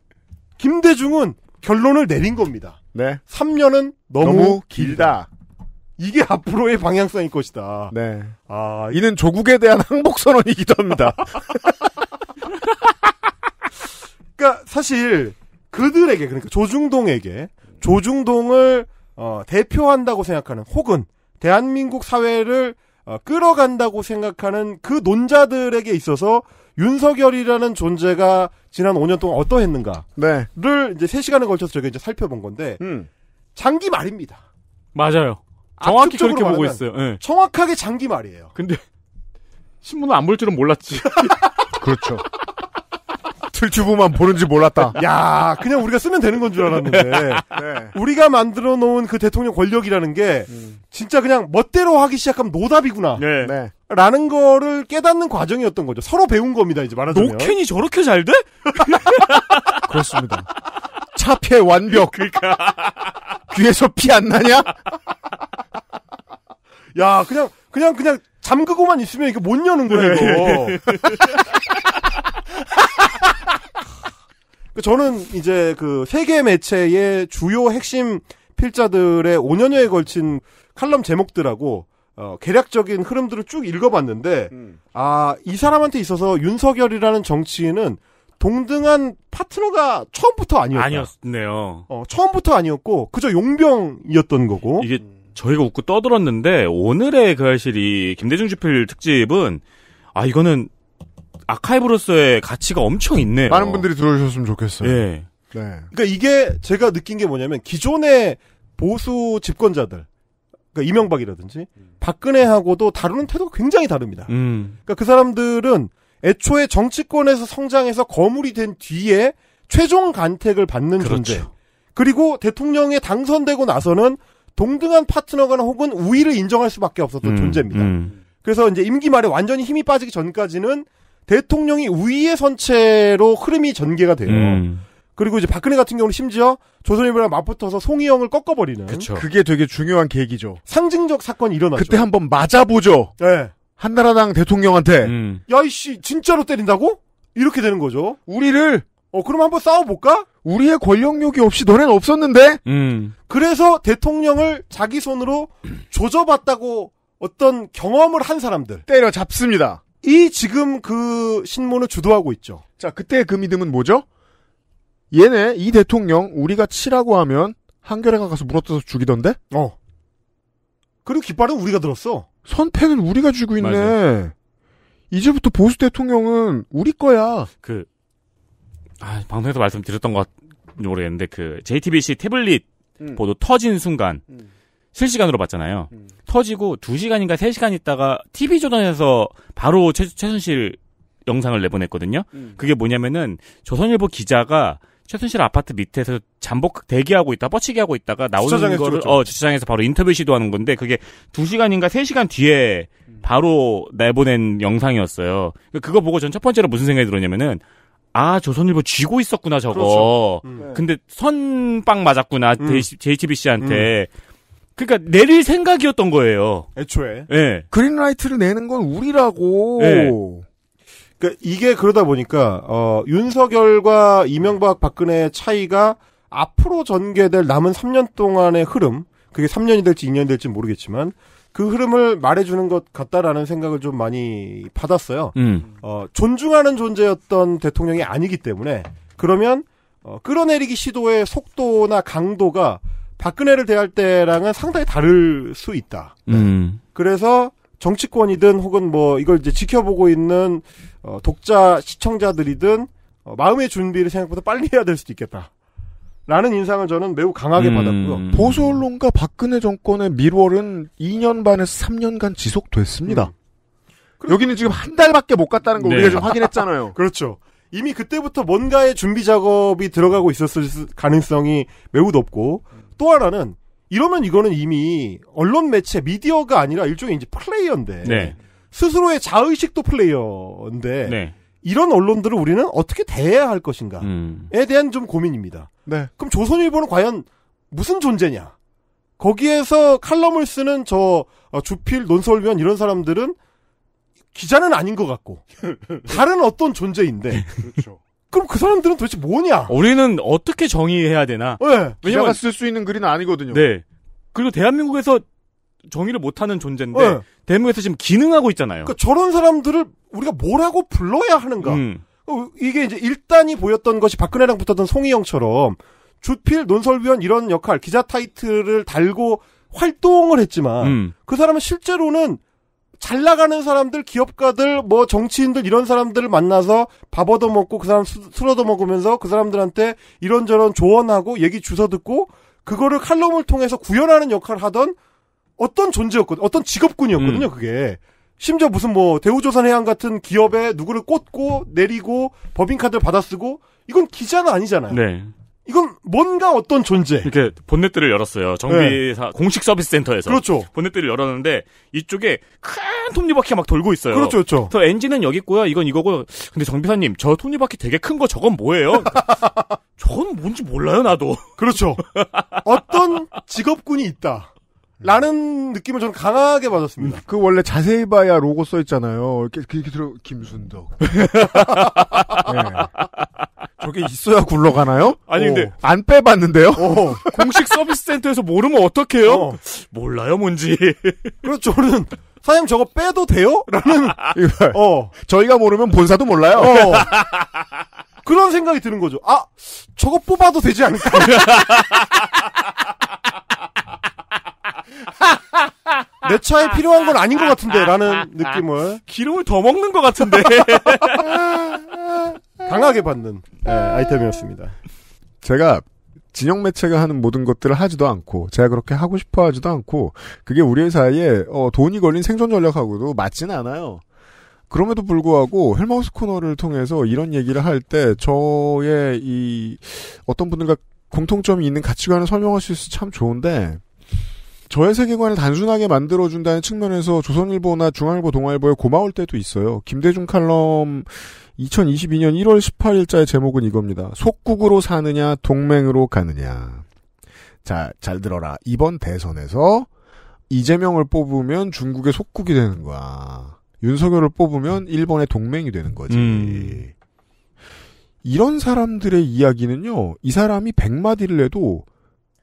김대중은 결론을 내린 겁니다. 네. 3년은 너무, 너무 길다. 길다. 이게 앞으로의 방향성일 것이다. 네. 아, 이는 조국에 대한 항복 선언이기도 합니다. *laughs* 그러니까 사실 그들에게 그러니까 조중동에게 조중동을 어, 대표한다고 생각하는 혹은 대한민국 사회를 어, 끌어간다고 생각하는 그 논자들에게 있어서 윤석열이라는 존재가 지난 5년 동안 어떠했는가를 네. 이제 3시간에 걸쳐서 저희가 이제 살펴본 건데 음. 장기 말입니다. 맞아요. 정확히 그렇게 보고 있어요. 네. 정확하게 장기 말이에요. 근데 *laughs* 신문을 안볼 줄은 몰랐지. *laughs* 그렇죠. 틀튜브만 보는지 몰랐다. 야, 그냥 우리가 쓰면 되는 건 줄 알았는데 네. 네. 우리가 만들어 놓은 그 대통령 권력이라는 게 음. 진짜 그냥 멋대로 하기 시작하면 노답이구나. 네. 네. 라는 거를 깨닫는 과정이었던 거죠. 서로 배운 겁니다. 이제 말하자면. 노캔이 저렇게 잘 돼? 그렇습니다. 차폐 완벽. 그니까. 귀에서 피 안 나냐? 야, 그냥, 그냥, 그냥 잠그고만 있으면 이게 못 여는 거예요, 네. 이거. 그 저는 이제 그 세계 매체의 주요 핵심 필자들의 5년여에 걸친 칼럼 제목들하고 어, 계략적인 흐름들을 쭉 읽어봤는데, 음. 아, 이 사람한테 있어서 윤석열이라는 정치인은 동등한 파트너가 처음부터 아니었네요 어, 처음부터 아니었고 그저 용병이었던 거고. 이게 저희가 웃고 떠들었는데 오늘의 그사실이 김대중 주필 특집은 아 이거는 아카이브로서의 가치가 엄청 있네요. 많은 분들이 들어주셨으면 좋겠어요. 예. 네. 그러니까 이게 제가 느낀 게 뭐냐면 기존의 보수 집권자들 그러니까 이명박이라든지 박근혜하고도 다루는 태도가 굉장히 다릅니다. 음. 그러니까 그 사람들은 애초에 정치권에서 성장해서 거물이 된 뒤에 최종 간택을 받는 그렇죠. 존재. 그리고 대통령에 당선되고 나서는 동등한 파트너나 혹은 우위를 인정할 수밖에 없었던 음, 존재입니다. 음. 그래서 이제 임기 말에 완전히 힘이 빠지기 전까지는 대통령이 우위의 선체로 흐름이 전개가 돼요. 음. 그리고 이제 박근혜 같은 경우는 심지어 조선일보랑 맞붙어서 송희영을 꺾어버리는. 그쵸. 그게 되게 중요한 계기죠. 상징적 사건이 일어나죠. 그때 한번 맞아보죠. 네. 한나라당 대통령한테 음. 야이씨 진짜로 때린다고? 이렇게 되는 거죠. 우리를 어 그럼 한번 싸워볼까? 우리의 권력욕이 없이 너넨 없었는데. 음. 그래서 대통령을 자기 손으로 *clears throat* 조져봤다고 어떤 경험을 한 사람들 때려 잡습니다. 이 지금 그 신문을 주도하고 있죠. 자 그때 그 믿음은 뭐죠? 얘네 이 대통령 우리가 치라고 하면 한겨레가 가서 물어뜯어 서 죽이던데? 어. 그리고 깃발은 우리가 들었어. 선패는 우리가 쥐고 있네. 맞아요. 이제부터 보수 대통령은 우리 거야. 그, 아, 방송에서 말씀드렸던 것 모르겠는데, 그, JTBC 태블릿 음. 보도 터진 순간, 음. 실시간으로 봤잖아요. 음. 터지고 2시간인가 3시간 있다가 TV조선에서 바로 최, 최순실 영상을 내보냈거든요. 음. 그게 뭐냐면은 조선일보 기자가 최순실 아파트 밑에서 잠복 대기하고 있다 뻗치기 하고 있다가 나오는 주차장에서 거를 어 주차장에서 바로 인터뷰 시도하는 건데 그게 2시간인가 3시간 뒤에 바로 내보낸 영상이었어요. 그러니까 그거 보고 전 첫 번째로 무슨 생각이 들었냐면은 아 조선일보 쥐고 있었구나 저거. 그렇죠. 음. 네. 근데 선빵 맞았구나 음. JTBC한테. 음. 그러니까 내릴 생각이었던 거예요. 애초에. 예. 네. 그린라이트를 내는 건 우리라고. 네. 그러니까 이게 그러다 보니까 어, 윤석열과 이명박 박근혜의 차이가 앞으로 전개될 남은 3년 동안의 흐름, 그게 3년이 될지 2년 될지 모르겠지만 그 흐름을 말해주는 것 같다라는 생각을 좀 많이 받았어요. 음. 어, 존중하는 존재였던 대통령이 아니기 때문에 그러면 어, 끌어내리기 시도의 속도나 강도가 박근혜를 대할 때랑은 상당히 다를 수 있다. 음. 그래서 정치권이든 혹은 뭐 이걸 이제 지켜보고 있는 어, 독자 시청자들이든 어, 마음의 준비를 생각보다 빨리 해야 될 수도 있겠다. 라는 인상을 저는 매우 강하게 음... 받았고요. 보수 언론과 박근혜 정권의 미월은 2년 반에서 3년간 지속됐습니다. 음. 여기는 지금 한 달밖에 못 갔다는 거 네. 우리가 지금 확인했잖아요. *laughs* 그렇죠. 이미 그때부터 뭔가의 준비 작업이 들어가고 있었을 가능성이 매우 높고 또 하나는 이러면 이거는 이미 언론 매체 미디어가 아니라 일종의 이제 플레이어인데 네. 스스로의 자의식도 플레이어인데 네. 이런 언론들을 우리는 어떻게 대해야 할 것인가에 음. 대한 좀 고민입니다. 네. 그럼 조선일보는 과연 무슨 존재냐? 거기에서 칼럼을 쓰는 저 어, 주필, 논설위원 이런 사람들은 기자는 아닌 것 같고 *laughs* 다른 어떤 존재인데 그렇죠. 그럼 그 사람들은 도대체 뭐냐? 우리는 어떻게 정의해야 되나? 네. 왜냐면 쓸 수 있는 글은 아니거든요. 네. 그리고 대한민국에서 정의를 못하는 존재인데 네. 대한민국에서 지금 기능하고 있잖아요. 그러니까 저런 사람들을 우리가 뭐라고 불러야 하는가? 음. 어, 이게 이제 일단이 보였던 것이 박근혜랑 붙었던 송희영처럼 주필 논설위원 이런 역할 기자 타이틀을 달고 활동을 했지만 음. 그 사람은 실제로는 잘 나가는 사람들, 기업가들, 뭐 정치인들 이런 사람들을 만나서 밥 얻어 먹고 그 사람 술 얻어 먹으면서 그 사람들한테 이런저런 조언하고 얘기 주워 듣고 그거를 칼럼을 통해서 구현하는 역할을 하던 어떤 존재였거든 어떤 직업군이었거든요, 음. 그게. 심지어 무슨 뭐 대우조선 해양 같은 기업에 누구를 꽂고 내리고 법인카드를 받아쓰고 이건 기자는 아니잖아요. 네. 이건 뭔가 어떤 존재. 이렇게 본넷들을 열었어요. 정비사 네. 공식 서비스 센터에서. 그렇죠. 본넷들을 열었는데 이쪽에 큰 톱니바퀴 막 돌고 있어요. 그렇죠, 그렇죠. 저 엔진은 여기 있고요. 이건 이거고. 근데 정비사님, 저 톱니바퀴 되게 큰 거 저건 뭐예요? *laughs* 저건 뭔지 몰라요, 나도. *laughs* 그렇죠. 어떤 직업군이 있다. 라는 느낌을 저는 강하게 받았습니다. 음, 그 원래 자세히 봐야 로고 써 있잖아요. 이렇게 이렇게 들어 김순덕. *laughs* 네. 저게 있어야 굴러가나요? 아니 오. 근데 어. 안 빼봤는데요. 어. 공식 서비스 센터에서 모르면 어떡해요? 어. 몰라요 뭔지. 그렇죠. 저는 사장님 저거 빼도 돼요? 라는 *laughs* 이걸 어 저희가 모르면 본사도 몰라요. 어. 그런 생각이 드는 거죠. 아 저거 뽑아도 되지 않을까? *laughs* 내 차에 필요한 건 아닌 것 같은데 라는 느낌을 아, 아, 아. 기름을 더 먹는 것 같은데 *laughs* 강하게 받는 네, 아이템이었습니다. 제가 진영 매체가 하는 모든 것들을 하지도 않고 제가 그렇게 하고 싶어 하지도 않고 그게 우리 회사의 어, 돈이 걸린 생존 전략하고도 맞진 않아요. 그럼에도 불구하고 헬마우스 코너를 통해서 이런 얘기를 할 때 저의 이 어떤 분들과 공통점이 있는 가치관을 설명할 수 있어서 참 좋은데 저의 세계관을 단순하게 만들어준다는 측면에서 조선일보나 중앙일보, 동아일보에 고마울 때도 있어요. 김대중 칼럼 2022년 1월 18일자의 제목은 이겁니다. 속국으로 사느냐, 동맹으로 가느냐. 자, 잘 들어라. 이번 대선에서 이재명을 뽑으면 중국의 속국이 되는 거야. 윤석열을 뽑으면 일본의 동맹이 되는 거지. 음. 이런 사람들의 이야기는요, 이 사람이 100마디를 해도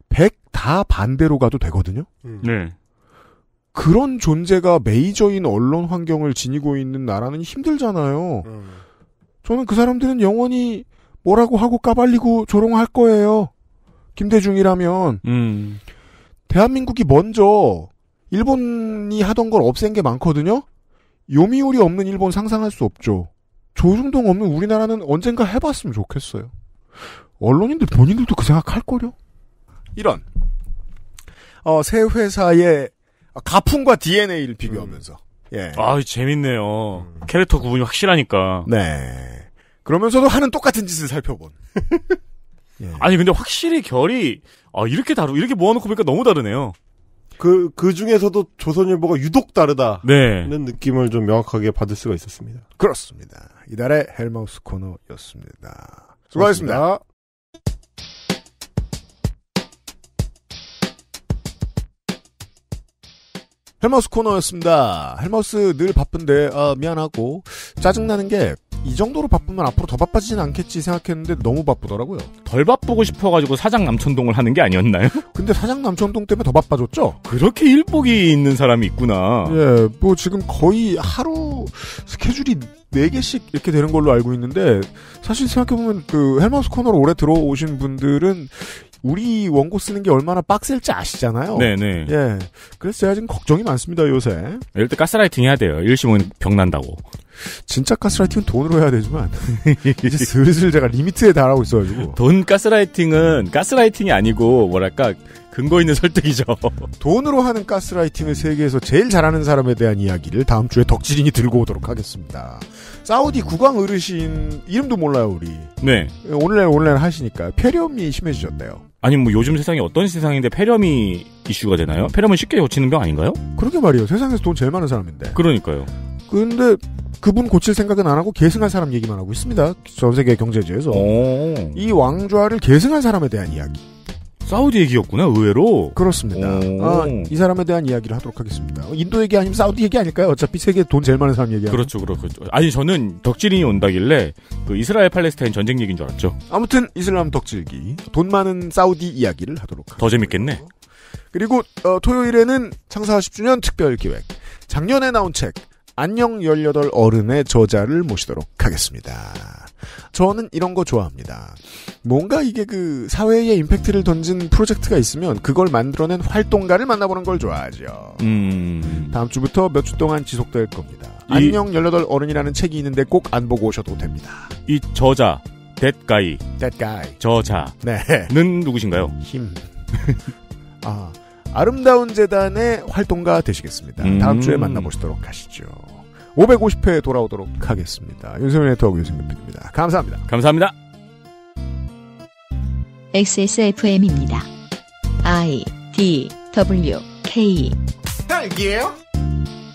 100 다 반대로 가도 되거든요? 음. 네. 그런 존재가 메이저인 언론 환경을 지니고 있는 나라는 힘들잖아요. 음. 저는 그 사람들은 영원히 뭐라고 하고 까발리고 조롱할 거예요. 김대중이라면. 음. 대한민국이 먼저 일본이 하던 걸 없앤 게 많거든요. 요미우리 없는 일본 상상할 수 없죠. 조중동 없는 우리나라는 언젠가 해봤으면 좋겠어요. 언론인들 본인들도 그 생각할 거려. 이런 어, 새 회사의 가품과 DNA를 비교하면서. 음. 예. 아 재밌네요. 음. 캐릭터 구분이 확실하니까. 네. 그러면서도 하는 똑같은 짓을 살펴본. *laughs* 예. 아니 근데 확실히 결이 아, 이렇게 다르 이렇게 모아놓고 보니까 너무 다르네요. 그, 그 중에서도 조선일보가 유독 다르다는 네. 느낌을 좀 명확하게 받을 수가 있었습니다. 그렇습니다. 이달의 헬마우스 코너였습니다. 수고하셨습니다. 헬마우스 코너였습니다. 헬마우스 늘 바쁜데, 아, 미안하고, 짜증나는 게, 이 정도로 바쁘면 앞으로 더 바빠지진 않겠지 생각했는데 너무 바쁘더라고요. 덜 바쁘고 싶어가지고 사장 남천동을 하는 게 아니었나요? *laughs* 근데 사장 남천동 때문에 더 바빠졌죠? 그렇게 일복이 있는 사람이 있구나. 예, 뭐 지금 거의 하루 스케줄이 4개씩 이렇게 되는 걸로 알고 있는데 사실 생각해보면 그 헬마우스 코너로 오래 들어오신 분들은 우리 원고 쓰는 게 얼마나 빡셀지 아시잖아요. 네네. 예. 그래서 제가 지금 걱정이 많습니다, 요새. 이럴 네, 때 가스라이팅 해야 돼요. 일심은 병난다고. 진짜 가스라이팅은 돈으로 해야 되지만 이제 슬슬 제가 리미트에 달하고 있어가지고 돈 가스라이팅은 가스라이팅이 아니고 뭐랄까 근거 있는 설득이죠. 돈으로 하는 가스라이팅을 세계에서 제일 잘하는 사람에 대한 이야기를 다음 주에 덕질인이 들고 오도록 하겠습니다. 사우디 국왕 어르신 이름도 몰라요 우리. 네. 오늘날 오늘날 하시니까 폐렴이 심해지셨네요. 아니 뭐 요즘 세상이 어떤 세상인데 폐렴이 이슈가 되나요? 폐렴은 쉽게 고치는 병 아닌가요? 그러게 말이에요. 세상에서 돈 제일 많은 사람인데. 그러니까요. 근데 그분 고칠 생각은 안 하고 계승할 사람 얘기만 하고 있습니다. 전 세계 경제지에서. 이 왕좌를 계승한 사람에 대한 이야기. 사우디 얘기였구나, 의외로. 그렇습니다. 아, 이 사람에 대한 이야기를 하도록 하겠습니다. 인도 얘기 아니면 사우디 얘기 아닐까요? 어차피 세계 돈 제일 많은 사람 얘기하는. 그렇죠, 그렇죠, 그렇죠. 아니, 저는 덕질인이 온다길래 그 이스라엘 팔레스타인 전쟁 얘기인 줄 알았죠. 아무튼 이슬람 덕질기, 돈 많은 사우디 이야기를 하도록 하겠습니다. 더 재밌겠네. 그리고 어, 토요일에는 창사 10주년 특별 기획. 작년에 나온 책 안녕 18 어른의 저자를 모시도록 하겠습니다. 저는 이런 거 좋아합니다. 뭔가 이게 그 사회에 임팩트를 던진 프로젝트가 있으면 그걸 만들어낸 활동가를 만나보는 걸 좋아하죠. 음. 다음 주부터 몇 주 동안 지속될 겁니다. 이... 안녕 18 어른이라는 책이 있는데 꼭 안 보고 오셔도 됩니다. 이 저자, 댓가이. 댓가이. 저자. 네. 는 누구신가요? 힘. *laughs* 아. 아름다운 재단의 활동가 되시겠습니다. 음. 다음 주에 음. 만나보시도록 하시죠. 550회 돌아오도록 하겠습니다. 윤세민 네트워 유승민 입니다 감사합니다. 감사합니다. XSFM입니다. I D W K 딸기예요?